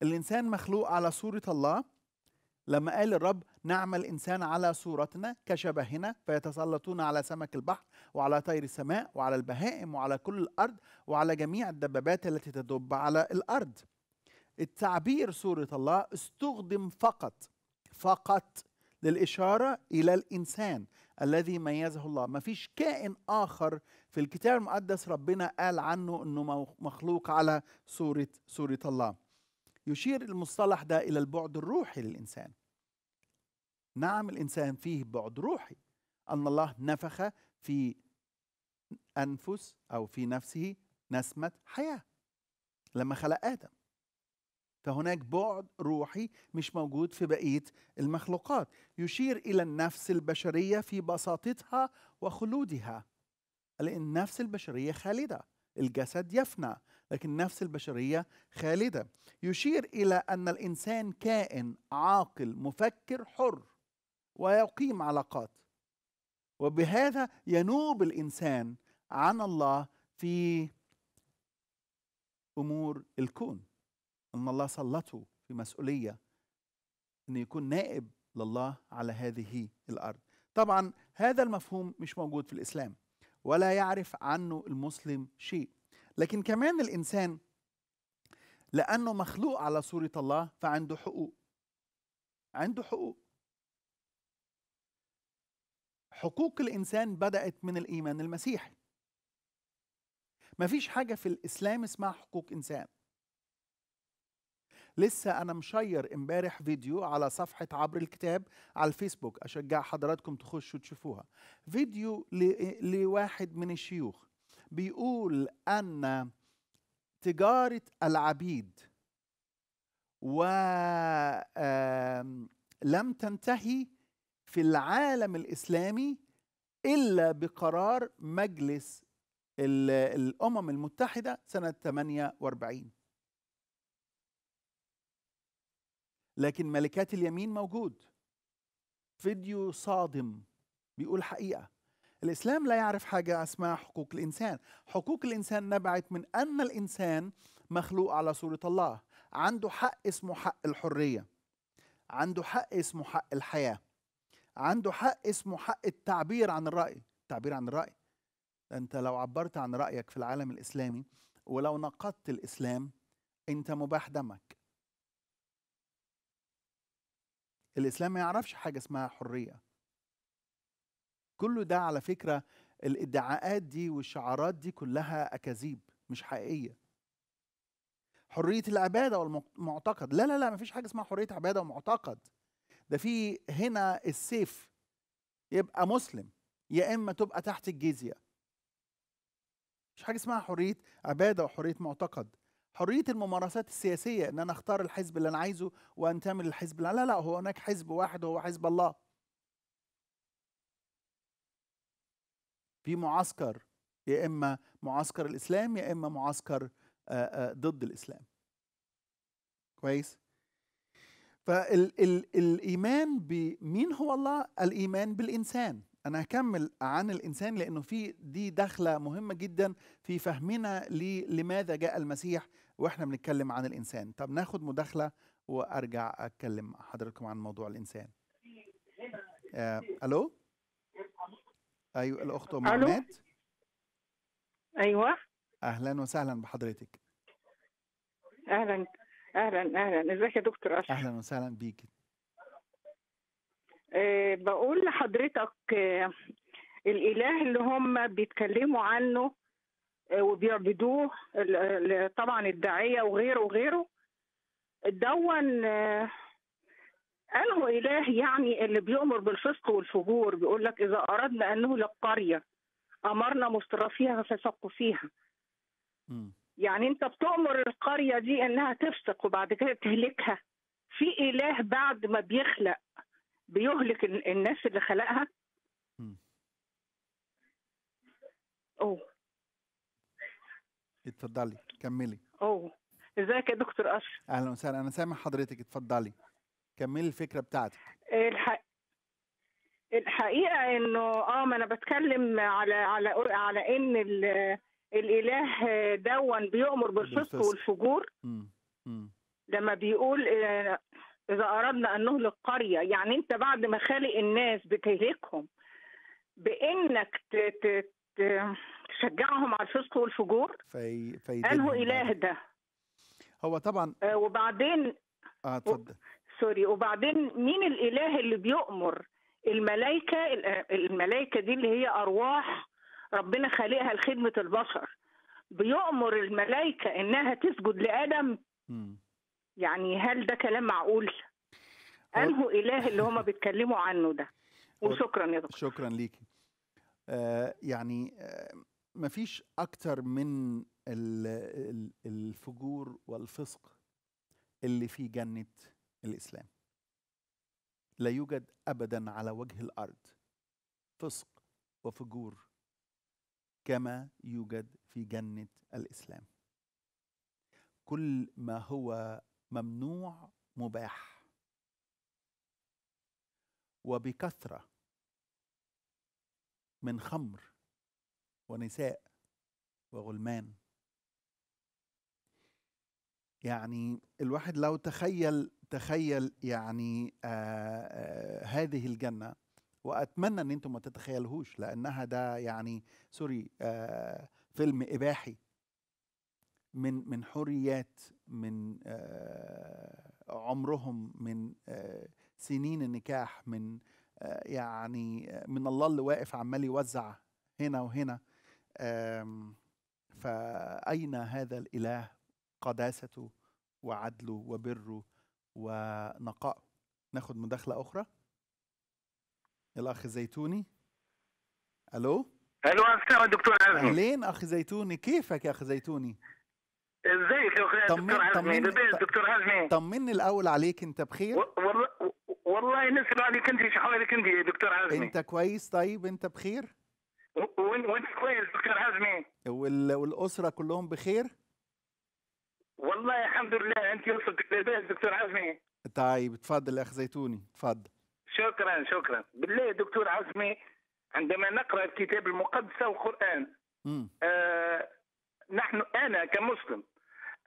الإنسان مخلوق على صورة الله لما قال الرب نعمل انسان على صورتنا كشبهنا فيتسلطون على سمك البحر وعلى طير السماء وعلى البهائم وعلى كل الأرض وعلى جميع الدبابات التي تدب على الأرض التعبير صورة الله استخدم فقط فقط للإشارة إلى الإنسان الذي ميزه الله ما فيش كائن آخر في الكتاب المقدس ربنا قال عنه أنه مخلوق على صورة, صورة الله يشير المصطلح ده إلى البعد الروحي للإنسان نعم الإنسان فيه بعد روحي أن الله نفخ في أنفس أو في نفسه نسمة حياة لما خلق آدم فهناك بعد روحي مش موجود في بقية المخلوقات يشير إلى النفس البشرية في بساطتها وخلودها لأن النفس البشرية خالدة الجسد يفنى لكن نفس البشريه خالده يشير الى ان الانسان كائن عاقل مفكر حر ويقيم علاقات وبهذا ينوب الانسان عن الله في امور الكون ان الله سلطه في مسؤوليه ان يكون نائب لله على هذه الارض طبعا هذا المفهوم مش موجود في الاسلام ولا يعرف عنه المسلم شيء لكن كمان الانسان لانه مخلوق على صوره الله فعنده حقوق عنده حقوق حقوق الانسان بدات من الايمان المسيحي ما فيش حاجه في الاسلام اسمها حقوق انسان لسه انا مشير امبارح فيديو على صفحه عبر الكتاب على الفيسبوك اشجع حضراتكم تخشوا تشوفوها فيديو لواحد من الشيوخ بيقول ان تجاره العبيد ولم تنتهي في العالم الاسلامي الا بقرار مجلس الامم المتحده سنه 48 لكن ملكات اليمين موجود فيديو صادم بيقول حقيقه الإسلام لا يعرف حاجة اسمها حقوق الإنسان حقوق الإنسان نبعت من أن الإنسان مخلوق على صورة الله عنده حق اسمه حق الحرية عنده حق اسمه حق الحياة عنده حق اسمه حق التعبير عن الرأي التعبير عن الرأي أنت لو عبرت عن رأيك في العالم الإسلامي ولو نقضت الإسلام أنت مباح دمك الإسلام ما يعرفش حاجة اسمها حرية كل ده على فكره الادعاءات دي والشعارات دي كلها اكاذيب مش حقيقيه حريه العباده والمعتقد لا لا لا مفيش حاجه اسمها حريه عباده ومعتقد ده في هنا السيف يبقى مسلم يا اما تبقى تحت الجزيه مش حاجه اسمها حريه عباده وحريه معتقد حريه الممارسات السياسيه ان انا اختار الحزب اللي انا عايزه وانتمي للحزب لا لا هو هناك حزب واحد وهو حزب الله في معسكر يا اما معسكر الاسلام يا اما معسكر ضد الاسلام كويس فالايمان بمين هو الله الايمان بالانسان انا هكمل عن الانسان لانه في دي دخله مهمه جدا في فهمنا لماذا جاء المسيح واحنا بنتكلم عن الانسان طب ناخد مداخله وارجع اتكلم مع حضراتكم عن موضوع الانسان آه، الو ايوه الاخت ام عماد ايوه اهلا وسهلا بحضرتك اهلا اهلا اهلا ازيك يا دكتور اشرف اهلا وسهلا بيكي أه بقول لحضرتك أه الاله اللي هم بيتكلموا عنه آه، وبيعبدوه طبعا الداعيه وغيره وغيره دون آه، أنا إله يعني اللي بيؤمر بالفسق والفجور بيقول لك إذا أردنا أن نهلك قرية أمرنا مصطرفيها فسقوا فيها م. يعني أنت بتؤمر القرية دي أنها تفسق وبعد كده تهلكها في إله بعد ما بيخلق بيهلك الناس اللي خلقها م. أوه اتفضلي كملي أوه ازيك يا دكتور أشرف أهلا وسهلا أنا سامع حضرتك اتفضلي كملي الفكره بتاعتك الحق الحقيقه انه اه ما انا بتكلم على على على ان الاله دون بيؤمر بالفسق والفجور لما بيقول آه، اذا اردنا ان نهلك قريه يعني انت بعد ما خالق الناس بتهلكهم بانك تشجعهم على الفسق والفجور في... انه اله يعني. ده هو طبعا آه، وبعدين اه اتفضل سوري وبعدين مين الاله اللي بيؤمر الملائكه الملائكه دي اللي هي ارواح ربنا خالقها لخدمه البشر بيؤمر الملائكه انها تسجد لادم يعني هل ده كلام معقول؟ انه اله اللي هما بيتكلموا عنه ده وشكرا يا دكتور شكرا ليكي آه يعني آه مفيش اكتر من الفجور والفسق اللي في جنه الاسلام لا يوجد ابدا على وجه الارض فسق وفجور كما يوجد في جنه الاسلام كل ما هو ممنوع مباح وبكثره من خمر ونساء وغلمان يعني الواحد لو تخيل تخيل يعني آآ آه، آآ آه، هذه الجنة وأتمنى إن أنتم ما تتخيلهوش لأنها ده يعني سوري آه، فيلم إباحي من من حريات من عمرهم من سنين النكاح من يعني من الله اللي واقف عمال يوزع هنا وهنا فأين هذا الإله قداسته وعدله وبره ونقاء ناخد مداخلة أخرى الأخ زيتوني ألو ألو أستاذ دكتور عزمي أهلين أخ زيتوني كيفك يا أخ زيتوني ازيك يا اخويا دكتور عزمي دكتور عزمي طمني الاول عليك انت بخير والله والله نسال عليك انت شو حالك انت يا دكتور عزمي انت كويس طيب انت بخير وانت كويس دكتور عزمي والاسره كلهم بخير والله الحمد لله انت وصلت لاباس دكتور عزمي طيب تفضل اخ زيتوني تفضل شكرا شكرا بالله دكتور عزمي عندما نقرا الكتاب المقدس والقران آه نحن انا كمسلم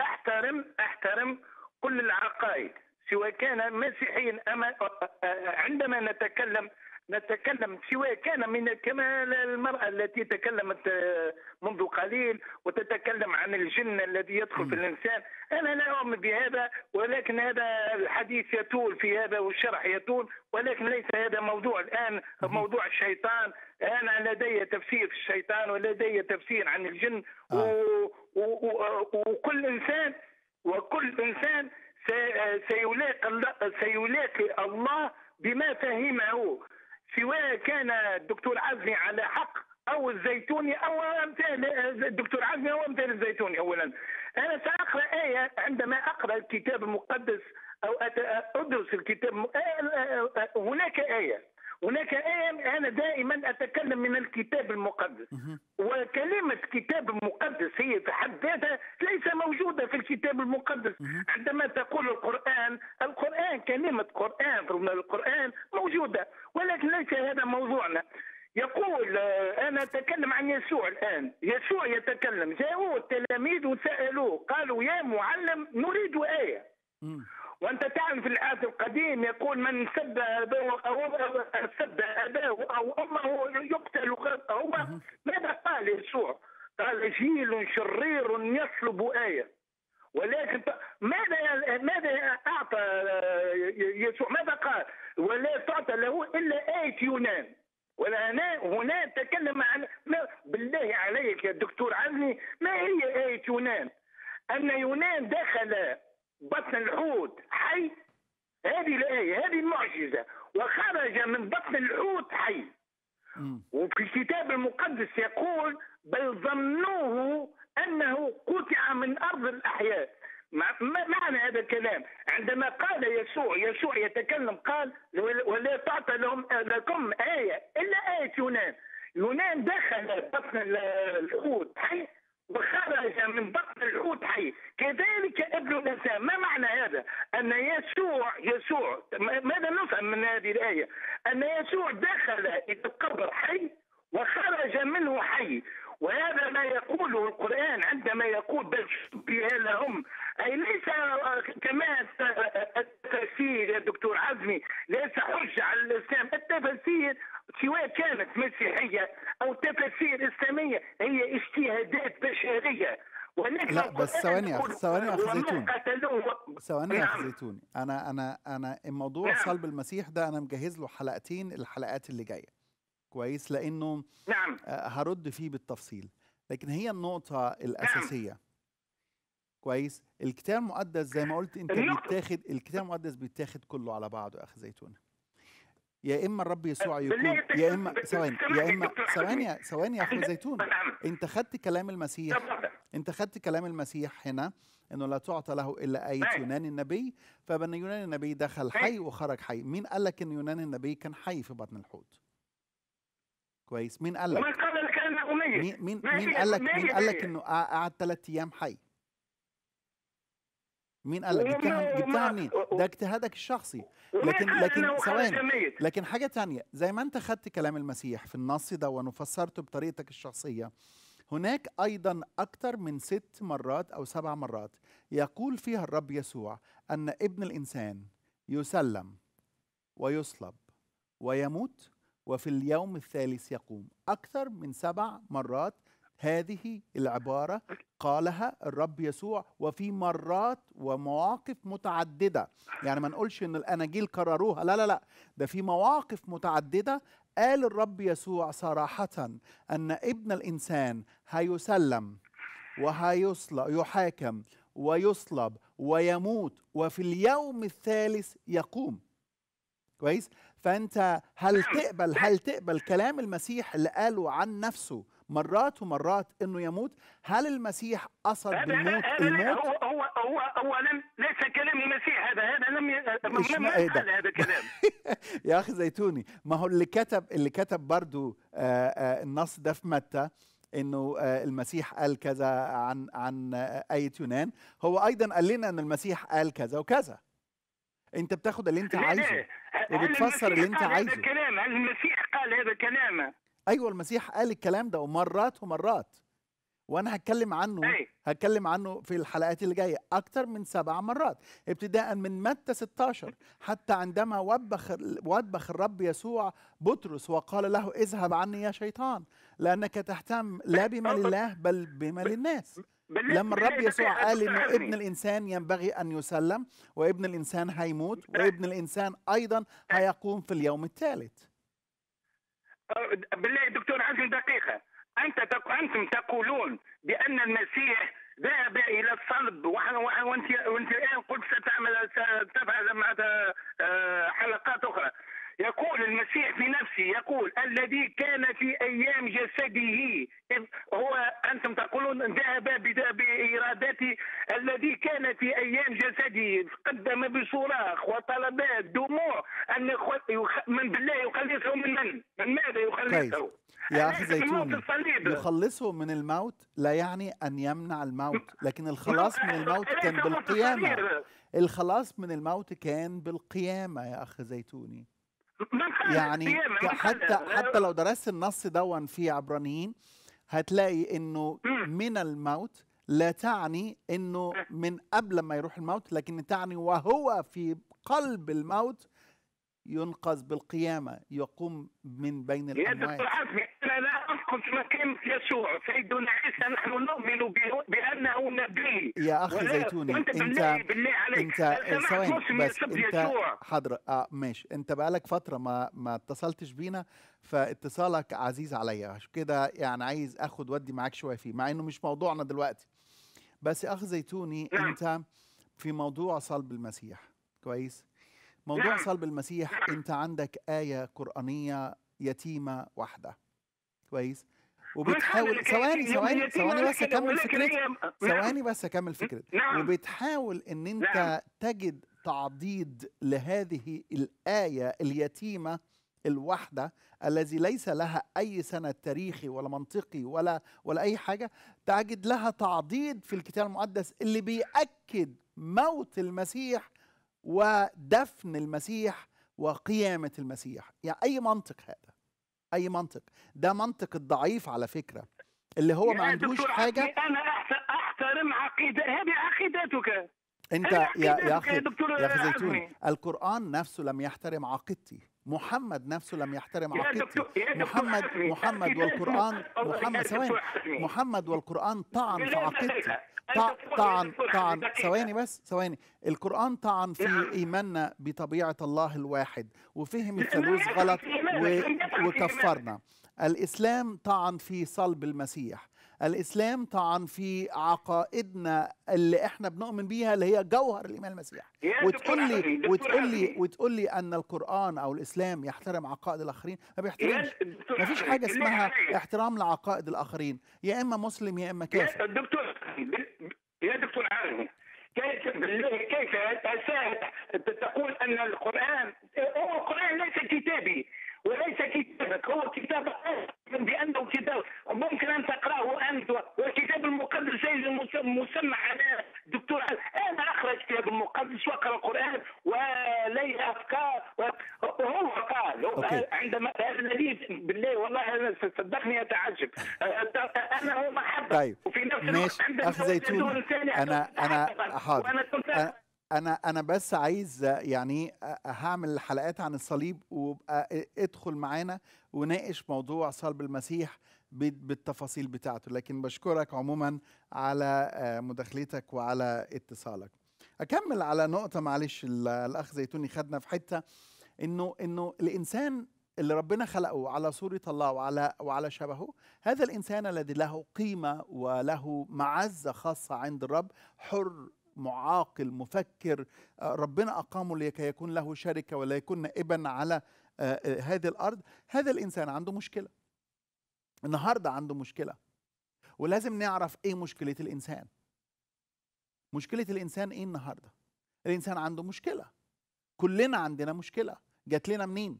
احترم احترم كل العقائد سواء كان مسيحيا أما آه، آه، عندما نتكلم نتكلم سواء كان من كما المرأة التي تكلمت آه، منذ قليل وتتكلم عن الجن الذي يدخل في الإنسان أنا لا أؤمن بهذا ولكن هذا الحديث يطول في هذا والشرح يطول ولكن ليس هذا موضوع الآن موضوع الشيطان أنا لدي تفسير في الشيطان ولدي تفسير عن الجن آه. و... و... وكل إنسان وكل إنسان آه، سيلاقي الله بما فهمه سواء كان الدكتور عزمي على حق او الزيتوني او امثال الدكتور عزمي او امثال الزيتوني اولا انا ساقرا ايه عندما اقرا الكتاب المقدس او ادرس الكتاب آه، آه، آه، هناك ايه هناك آية أنا دائما أتكلم من الكتاب المقدس وكلمة كتاب مقدس هي في حد ذاتها ليس موجودة في الكتاب المقدس عندما تقول القرآن القرآن كلمة قرآن ضمن القرآن موجودة ولكن ليس هذا موضوعنا يقول آه، انا اتكلم عن يسوع الان يسوع يتكلم جاءوه التلاميذ وسالوه قالوا يا معلم نريد ايه وانت تعرف العهد القديم يقول من سب سب اباه او امه يقتل هو ماذا قال يسوع؟ قال جيل شرير يسلب ايه ولكن ماذا ماذا اعطى يسوع ماذا قال؟ ولا تعطى له الا ايه يونان وهنا هنا تكلم عن بالله عليك يا دكتور عزمي ما هي ايه يونان؟ ان يونان دخل بطن الحوت حي هذه الآية هذه المعجزة وخرج من بطن الحوت حي وفي الكتاب المقدس يقول بل ظنوه أنه قطع من أرض الأحياء ما معنى هذا الكلام عندما قال يسوع يسوع يتكلم قال ولا تعطى لهم لكم آية إلا آية يونان يونان دخل بطن الحوت حي وخرج من بطن الحوت حي كذلك ابن الانسان ما معنى هذا ان يسوع يسوع ماذا نفهم من هذه الايه ان يسوع دخل الى القبر حي وخرج منه حي وهذا ما يقوله القرآن عندما يقول بل بها لهم أي ليس كما التفسير يا دكتور عزمي ليس حجة على الإسلام التفسير سواء كانت مسيحية أو تفسير إسلامية هي اجتهادات بشرية لا بس ثواني ثواني أخ زيتون ثواني نعم. زيتون أنا أنا أنا الموضوع نعم. صلب المسيح ده أنا مجهز له حلقتين الحلقات اللي جاية كويس لانه نعم آه، هرد فيه بالتفصيل لكن هي النقطه نعم. الاساسيه نعم. كويس الكتاب المقدس زي ما قلت انت بيتاخد الكتاب المقدس بيتاخد كله على بعضه يا اخي زيتونه يا اما الرب يسوع يكون يا اما ثواني يا اما ثواني ثواني يا اخو زيتون انت خدت كلام المسيح انت خدت كلام المسيح هنا انه لا تعطى له الا ايه يونان النبي فبن يونان النبي دخل حي وخرج حي مين قال لك ان يونان النبي كان حي في بطن الحوت كويس مين قال لك؟ من لك كان أمية مين مين, مين قال لك مين قال لك إنه قعد ثلاث أيام حي؟ مين قال لك جبتها جبتها منين؟ ده اجتهادك الشخصي لكن لكن ثواني لكن حاجه ثانيه زي ما انت خدت كلام المسيح في النص ده وفسرته بطريقتك الشخصيه هناك ايضا اكثر من ست مرات او سبع مرات يقول فيها الرب يسوع ان ابن الانسان يسلم ويصلب ويموت وفي اليوم الثالث يقوم أكثر من سبع مرات هذه العبارة قالها الرب يسوع وفي مرات ومواقف متعددة يعني ما نقولش أن الأناجيل كرروها لا لا لا ده في مواقف متعددة قال الرب يسوع صراحة أن ابن الإنسان هيسلم وهيصلى يحاكم ويصلب ويموت وفي اليوم الثالث يقوم كويس فانت هل تقبل هل تقبل كلام المسيح اللي قاله عن نفسه مرات ومرات انه يموت هل المسيح قصد هذا بالموت هذا الموت هو هو هو هو لم ليس كلام المسيح هذا هذا لم لم يقال إيه هذا الكلام يا اخي زيتوني ما هو اللي كتب اللي كتب برضو آه، آه، النص ده في متى انه آه، المسيح قال كذا عن عن ايه يونان هو ايضا قال لنا ان المسيح قال كذا وكذا انت بتاخد اللي انت عايزه وبتفسر اللي انت عايزه هذا الكلام هل المسيح قال هذا الكلام ايوه المسيح قال الكلام ده ومرات ومرات وانا هتكلم عنه أي. هتكلم عنه في الحلقات اللي جايه اكتر من سبع مرات ابتداء من متى 16 حتى عندما وبخ وبخ الرب يسوع بطرس وقال له اذهب عني يا شيطان لانك تهتم لا بما آه، لله بل بما للناس لما الرب يسوع قال انه ابن الانسان ينبغي ان يسلم وابن الانسان هيموت وابن الانسان ايضا هيقوم في اليوم الثالث آه، بالله دكتور عزم دقيقه انت تق... انتم تقولون بان المسيح ذهب الى الصلب وانت وانت الان قلت ستعمل ستفعل مع آه، حلقات اخرى يقول المسيح في نفسه يقول الذي كان في ايام جسده هو انتم تقولون ذهب بارادته الذي كان في ايام جسده قدم بصراخ وطلبات دموع ان من بالله يخلصه من من؟ من ماذا يخلصه؟ طيب. يا اخي زيتون يخلصه من الموت لا يعني ان يمنع الموت لكن الخلاص من الموت كان بالقيامه الخلاص من الموت كان بالقيامه يا اخ زيتوني يعني حتى حتى لو درست النص دوا في عبرانيين هتلاقي انه من الموت لا تعني انه من قبل ما يروح الموت لكن تعني وهو في قلب الموت ينقذ بالقيامه يقوم من بين الاموات كنت مكان يسوع سيدنا عيسى نحن نؤمن بانه نبي يا اخي زيتوني انت بالله بالله عليك انت إيه، ثواني بس انت حضر اه ماشي انت بقالك فتره ما ما اتصلتش بينا فاتصالك عزيز عليا عشان كده يعني عايز اخد ودي معاك شويه فيه مع انه مش موضوعنا دلوقتي بس يا اخ زيتوني نعم. انت في موضوع صلب المسيح كويس موضوع نعم. صلب المسيح نعم. انت عندك ايه قرانيه يتيمه واحده كويس وبتحاول ثواني ثواني ثواني بس اكمل فكرتي ثواني بس اكمل فكرتي نعم. وبتحاول ان انت نعم. تجد تعضيد لهذه الايه اليتيمه الواحده الذي ليس لها اي سند تاريخي ولا منطقي ولا ولا اي حاجه تجد لها تعضيد في الكتاب المقدس اللي بياكد موت المسيح ودفن المسيح وقيامه المسيح يعني اي منطق هذا اي منطق ده منطق الضعيف على فكره اللي هو ما عندوش حاجه انا احترم عقيده هذه عقيدتك انت يا يا اخي يا اخي زيتون القران نفسه لم يحترم عقيدتي محمد نفسه لم يحترم عقيدتي محمد محمد والقران محمد ثواني محمد والقران طعن في عقيدتي طعن طعن ثواني بس ثواني القران طعن في نعم. ايماننا بطبيعه الله الواحد وفهم الثالوث غلط وكفرنا الإسلام طعن في صلب المسيح الاسلام طعن في عقائدنا اللي احنا بنؤمن بيها اللي هي جوهر الايمان المسيح وتقول لي وتقول لي وتقول لي ان القران او الاسلام يحترم عقائد الاخرين ما بيحترمش ما فيش حاجه اسمها احترام لعقائد الاخرين يا اما مسلم يا اما كافر يا دكتور يا دكتور عارف. كيف بالله كيف تقول ان القران هو القران ليس كتابي وليس كتابك هو كتاب بانه كتاب ممكن ان تقراه انت والكتاب المقدس زي مسمى على دكتور انا اخرج كتاب المقدس واقرا القران ولي افكار وهو قال عندما الذي بالله والله انا صدقني اتعجب انا هو محبه طيب. وفي نفس الوقت عندما انا انا حاضر انا انا بس عايز يعني هعمل حلقات عن الصليب وابقى ادخل معانا وناقش موضوع صلب المسيح بالتفاصيل بتاعته لكن بشكرك عموما على آه، مداخلتك وعلى اتصالك اكمل على نقطه معلش الاخ زيتوني خدنا في حته انه انه الانسان اللي ربنا خلقه على صورة الله وعلى وعلى شبهه هذا الإنسان الذي له قيمة وله معزة خاصة عند الرب حر معاقل مفكر آه، ربنا أقامه لكي يكون له شركة ولا يكون نائبا على آه، آه، هذه الأرض هذا الإنسان عنده مشكلة النهاردة عنده مشكلة ولازم نعرف إيه مشكلة الإنسان مشكلة الإنسان إيه النهاردة الإنسان عنده مشكلة كلنا عندنا مشكلة جات لنا منين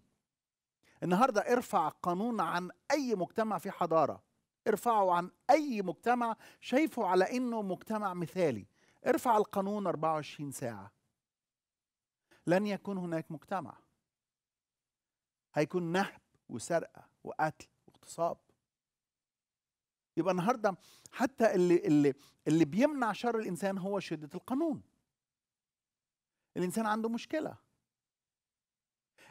النهاردة ارفع قانون عن أي مجتمع في حضارة ارفعه عن أي مجتمع شايفه على إنه مجتمع مثالي ارفع القانون 24 ساعة لن يكون هناك مجتمع هيكون نهب وسرقة وقتل واغتصاب يبقى النهارده حتى اللي اللي اللي بيمنع شر الانسان هو شده القانون. الانسان عنده مشكله.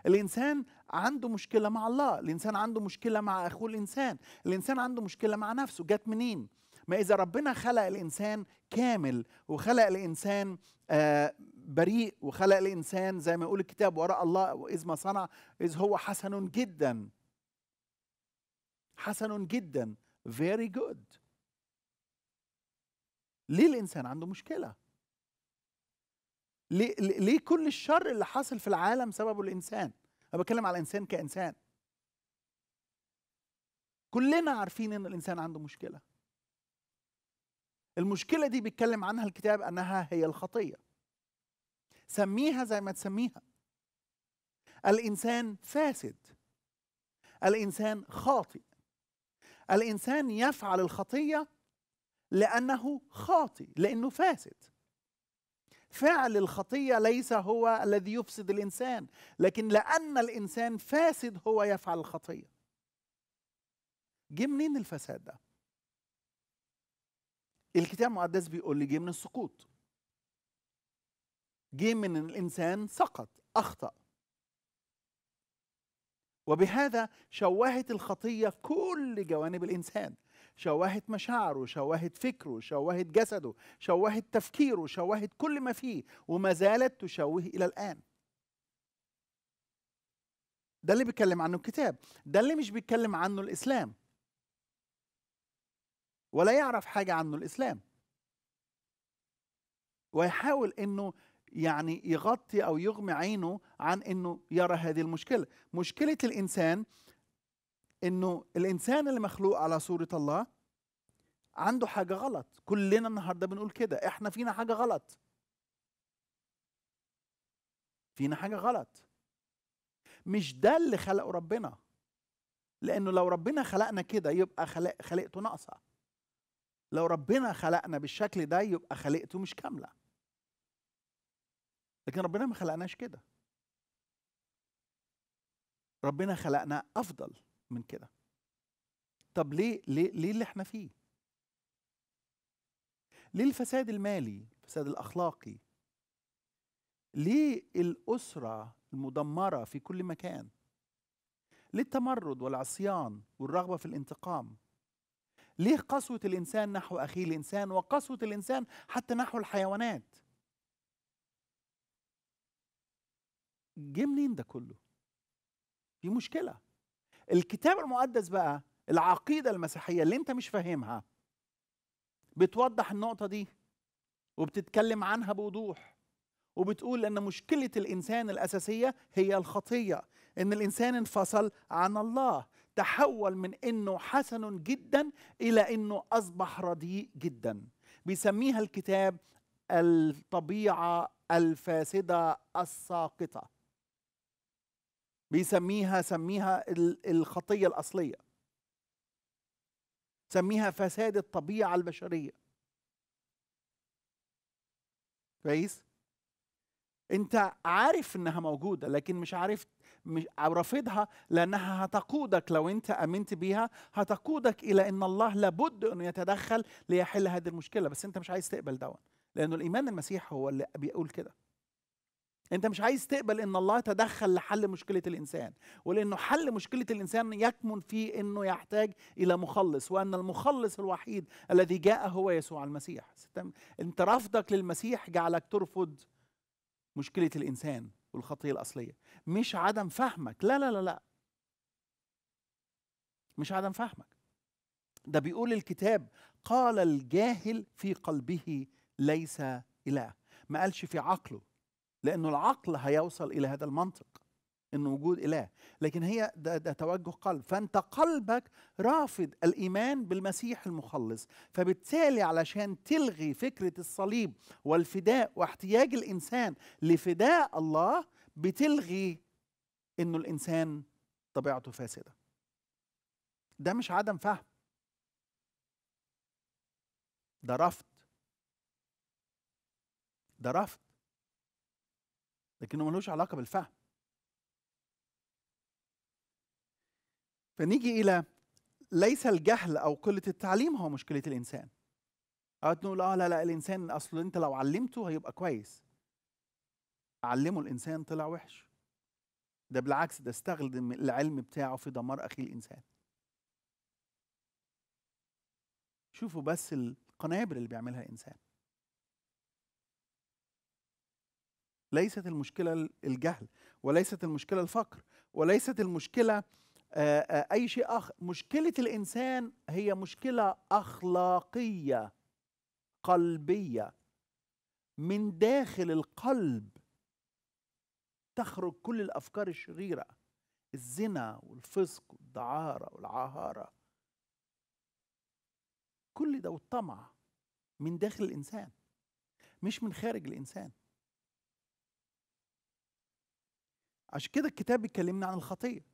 الانسان عنده مشكله مع الله، الانسان عنده مشكله مع اخوه الانسان، الانسان عنده مشكله مع نفسه، جت منين؟ ما إذا ربنا خلق الإنسان كامل وخلق الإنسان آه، بريء وخلق الإنسان زي ما يقول الكتاب وراء الله وإذ ما صنع إذ هو حسن جدا حسن جدا very good ليه الإنسان عنده مشكلة ليه, ليه كل الشر اللي حاصل في العالم سببه الإنسان أنا بتكلم على الإنسان كإنسان كلنا عارفين ان الانسان عنده مشكله المشكله دي بيتكلم عنها الكتاب انها هي الخطيه سميها زي ما تسميها الانسان فاسد الانسان خاطئ الانسان يفعل الخطيه لانه خاطئ لانه فاسد فعل الخطيه ليس هو الذي يفسد الانسان لكن لان الانسان فاسد هو يفعل الخطيه جه منين الفساد ده الكتاب المقدس بيقول لي جه من السقوط جه من الانسان سقط اخطا وبهذا شوهت الخطيه كل جوانب الانسان شوهت مشاعره شوهت فكره شوهت جسده شوهت تفكيره شوهت كل ما فيه وما زالت تشوه الى الان ده اللي بيتكلم عنه الكتاب ده اللي مش بيتكلم عنه الاسلام ولا يعرف حاجة عنه الإسلام ويحاول أنه يعني يغطي أو يغمي عينه عن أنه يرى هذه المشكلة مشكلة الإنسان أنه الإنسان اللي مخلوق على صورة الله عنده حاجة غلط كلنا النهاردة بنقول كده إحنا فينا حاجة غلط فينا حاجة غلط مش ده اللي خلقه ربنا لأنه لو ربنا خلقنا كده يبقى خلق خلقته ناقصة لو ربنا خلقنا بالشكل ده يبقى خلقته مش كامله لكن ربنا ما خلقناش كده ربنا خلقنا افضل من كده طب ليه ليه ليه اللي احنا فيه ليه الفساد المالي الفساد الاخلاقي ليه الاسره المدمره في كل مكان ليه التمرد والعصيان والرغبه في الانتقام ليه قسوة الإنسان نحو أخيه الإنسان وقسوة الإنسان حتى نحو الحيوانات جه منين ده كله دي مشكلة الكتاب المقدس بقى العقيدة المسيحية اللي انت مش فاهمها بتوضح النقطة دي وبتتكلم عنها بوضوح وبتقول ان مشكلة الانسان الاساسية هي الخطية ان الانسان انفصل عن الله تحول من انه حسن جدا الى انه اصبح رديء جدا بيسميها الكتاب الطبيعه الفاسده الساقطه بيسميها سميها الخطيه الاصليه سميها فساد الطبيعه البشريه كويس انت عارف انها موجوده لكن مش عارف مش رافضها لانها هتقودك لو انت امنت بيها هتقودك الى ان الله لابد انه يتدخل ليحل هذه المشكله بس انت مش عايز تقبل ده لانه الايمان المسيح هو اللي بيقول كده انت مش عايز تقبل ان الله تدخل لحل مشكله الانسان ولانه حل مشكله الانسان يكمن في انه يحتاج الى مخلص وان المخلص الوحيد الذي جاء هو يسوع المسيح انت رفضك للمسيح جعلك ترفض مشكله الانسان والخطية الأصلية مش عدم فهمك لا لا لا لا مش عدم فهمك ده بيقول الكتاب قال الجاهل في قلبه ليس إله ما قالش في عقله لأنه العقل هيوصل إلى هذا المنطق ان وجود اله لكن هي ده, ده توجه قلب فانت قلبك رافض الايمان بالمسيح المخلص فبالتالي علشان تلغي فكره الصليب والفداء واحتياج الانسان لفداء الله بتلغي انه الانسان طبيعته فاسده ده مش عدم فهم ده رفض ده رفض لكنه ملوش علاقه بالفهم فنيجي إلى ليس الجهل أو قلة التعليم هو مشكلة الإنسان أوقات نقول آه لا لا الإنسان أصل أنت لو علمته هيبقى كويس علمه الإنسان طلع وحش ده بالعكس ده استخدم العلم بتاعه في دمار أخيه الإنسان شوفوا بس القنابر اللي بيعملها الإنسان ليست المشكلة الجهل وليست المشكلة الفقر وليست المشكلة آه، آه، اي شيء اخر مشكله الانسان هي مشكله اخلاقيه قلبيه من داخل القلب تخرج كل الافكار الشريره الزنا والفسق والدعاره والعهاره كل ده والطمع من داخل الانسان مش من خارج الانسان عشان كده الكتاب بيكلمنا عن الخطيه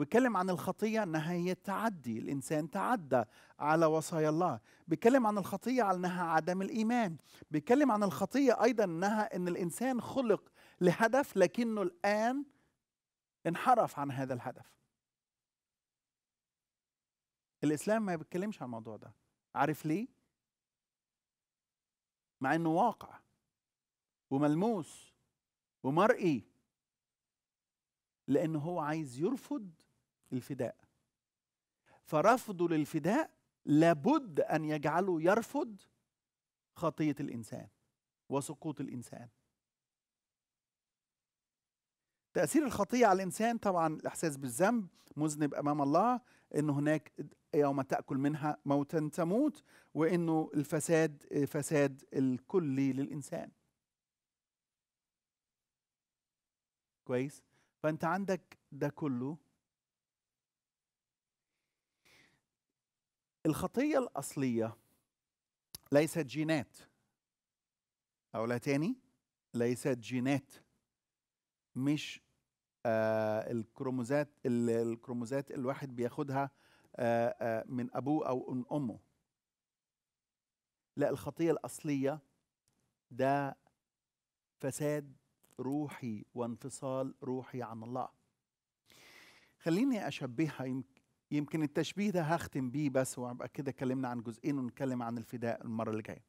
ويتكلم عن الخطية أنها هي تعدي الإنسان تعدى على وصايا الله بيتكلم عن الخطية على أنها عدم الإيمان بيتكلم عن الخطية أيضا أنها أن الإنسان خلق لهدف لكنه الآن انحرف عن هذا الهدف الإسلام ما بيتكلمش عن الموضوع ده عارف ليه؟ مع أنه واقع وملموس ومرئي لأنه هو عايز يرفض الفداء فرفضه للفداء لابد ان يجعله يرفض خطيه الانسان وسقوط الانسان تاثير الخطيه على الانسان طبعا الاحساس بالذنب مذنب امام الله ان هناك يوم تاكل منها موتا تموت وانه الفساد فساد الكلي للانسان كويس فانت عندك ده كله الخطية الأصلية ليست جينات أو لا تاني ليست جينات مش آه الكروموزات الكروموزات الواحد بياخدها آه آه من أبوه أو من أمه لا الخطية الأصلية ده فساد روحي وانفصال روحي عن الله خليني أشبهها يمكن التشبيه ده هختم بيه بس وابقى كده اتكلمنا عن جزئين ونتكلم عن الفداء المره اللي جايه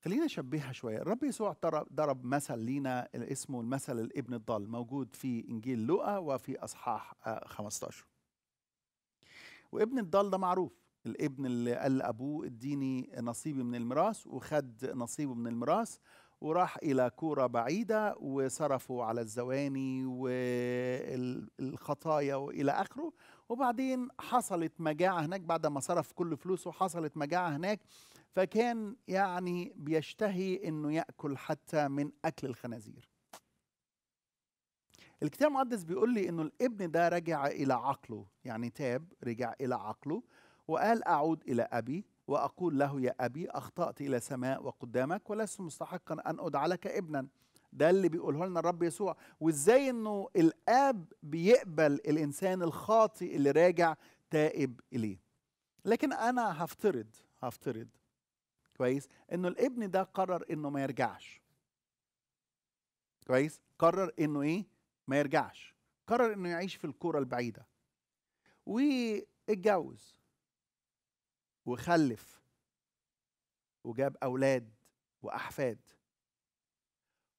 خلينا نشبهها شويه الرب يسوع ضرب مثل لينا اسمه المثل الابن الضال موجود في انجيل لوقا وفي اصحاح 15 آه، وابن الضال ده معروف الابن اللي قال لابوه اديني نصيبي من الميراث وخد نصيبه من الميراث وراح إلى كورة بعيدة وصرفوا على الزواني والخطايا وإلى آخره وبعدين حصلت مجاعة هناك بعد ما صرف كل فلوسه حصلت مجاعة هناك فكان يعني بيشتهي أنه يأكل حتى من أكل الخنازير الكتاب المقدس بيقول لي أنه الابن ده رجع إلى عقله يعني تاب رجع إلى عقله وقال أعود إلى أبي وأقول له يا أبي أخطأت إلى سماء وقدامك ولست مستحقا أن أدعى لك ابنا ده اللي بيقوله لنا الرب يسوع وإزاي أنه الآب بيقبل الإنسان الخاطئ اللي راجع تائب إليه لكن أنا هفترض هفترض كويس أنه الابن ده قرر أنه ما يرجعش كويس قرر أنه إيه ما يرجعش قرر أنه يعيش في الكرة البعيدة واتجوز وخلف وجاب أولاد وأحفاد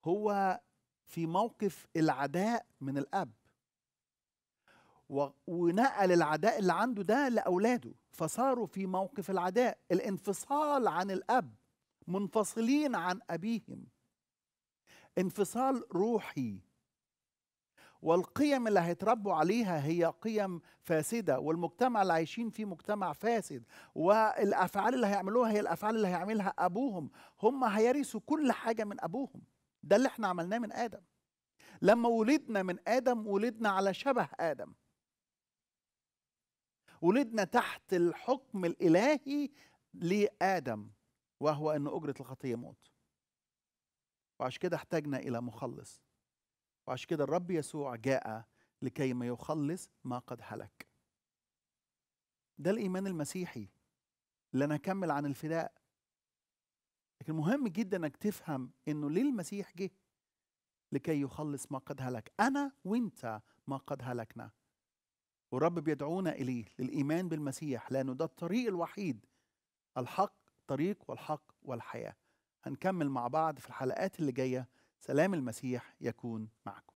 هو في موقف العداء من الأب ونقل العداء اللي عنده ده لأولاده فصاروا في موقف العداء الانفصال عن الأب منفصلين عن أبيهم انفصال روحي والقيم اللي هيتربوا عليها هي قيم فاسده والمجتمع اللي عايشين فيه مجتمع فاسد والافعال اللي هيعملوها هي الافعال اللي هيعملها ابوهم هم هيرثوا كل حاجه من ابوهم ده اللي احنا عملناه من ادم لما ولدنا من ادم ولدنا على شبه ادم ولدنا تحت الحكم الالهي لادم وهو ان اجره الخطيه موت وعشان كده احتاجنا الى مخلص وعشان كده الرب يسوع جاء لكي ما يخلص ما قد هلك ده الإيمان المسيحي اللي انا أكمل عن الفداء لكن مهم جدا أنك تفهم أنه ليه المسيح جه لكي يخلص ما قد هلك أنا وإنت ما قد هلكنا والرب بيدعونا إليه للإيمان بالمسيح لأنه ده الطريق الوحيد الحق طريق والحق والحياة هنكمل مع بعض في الحلقات اللي جايه سلام المسيح يكون معكم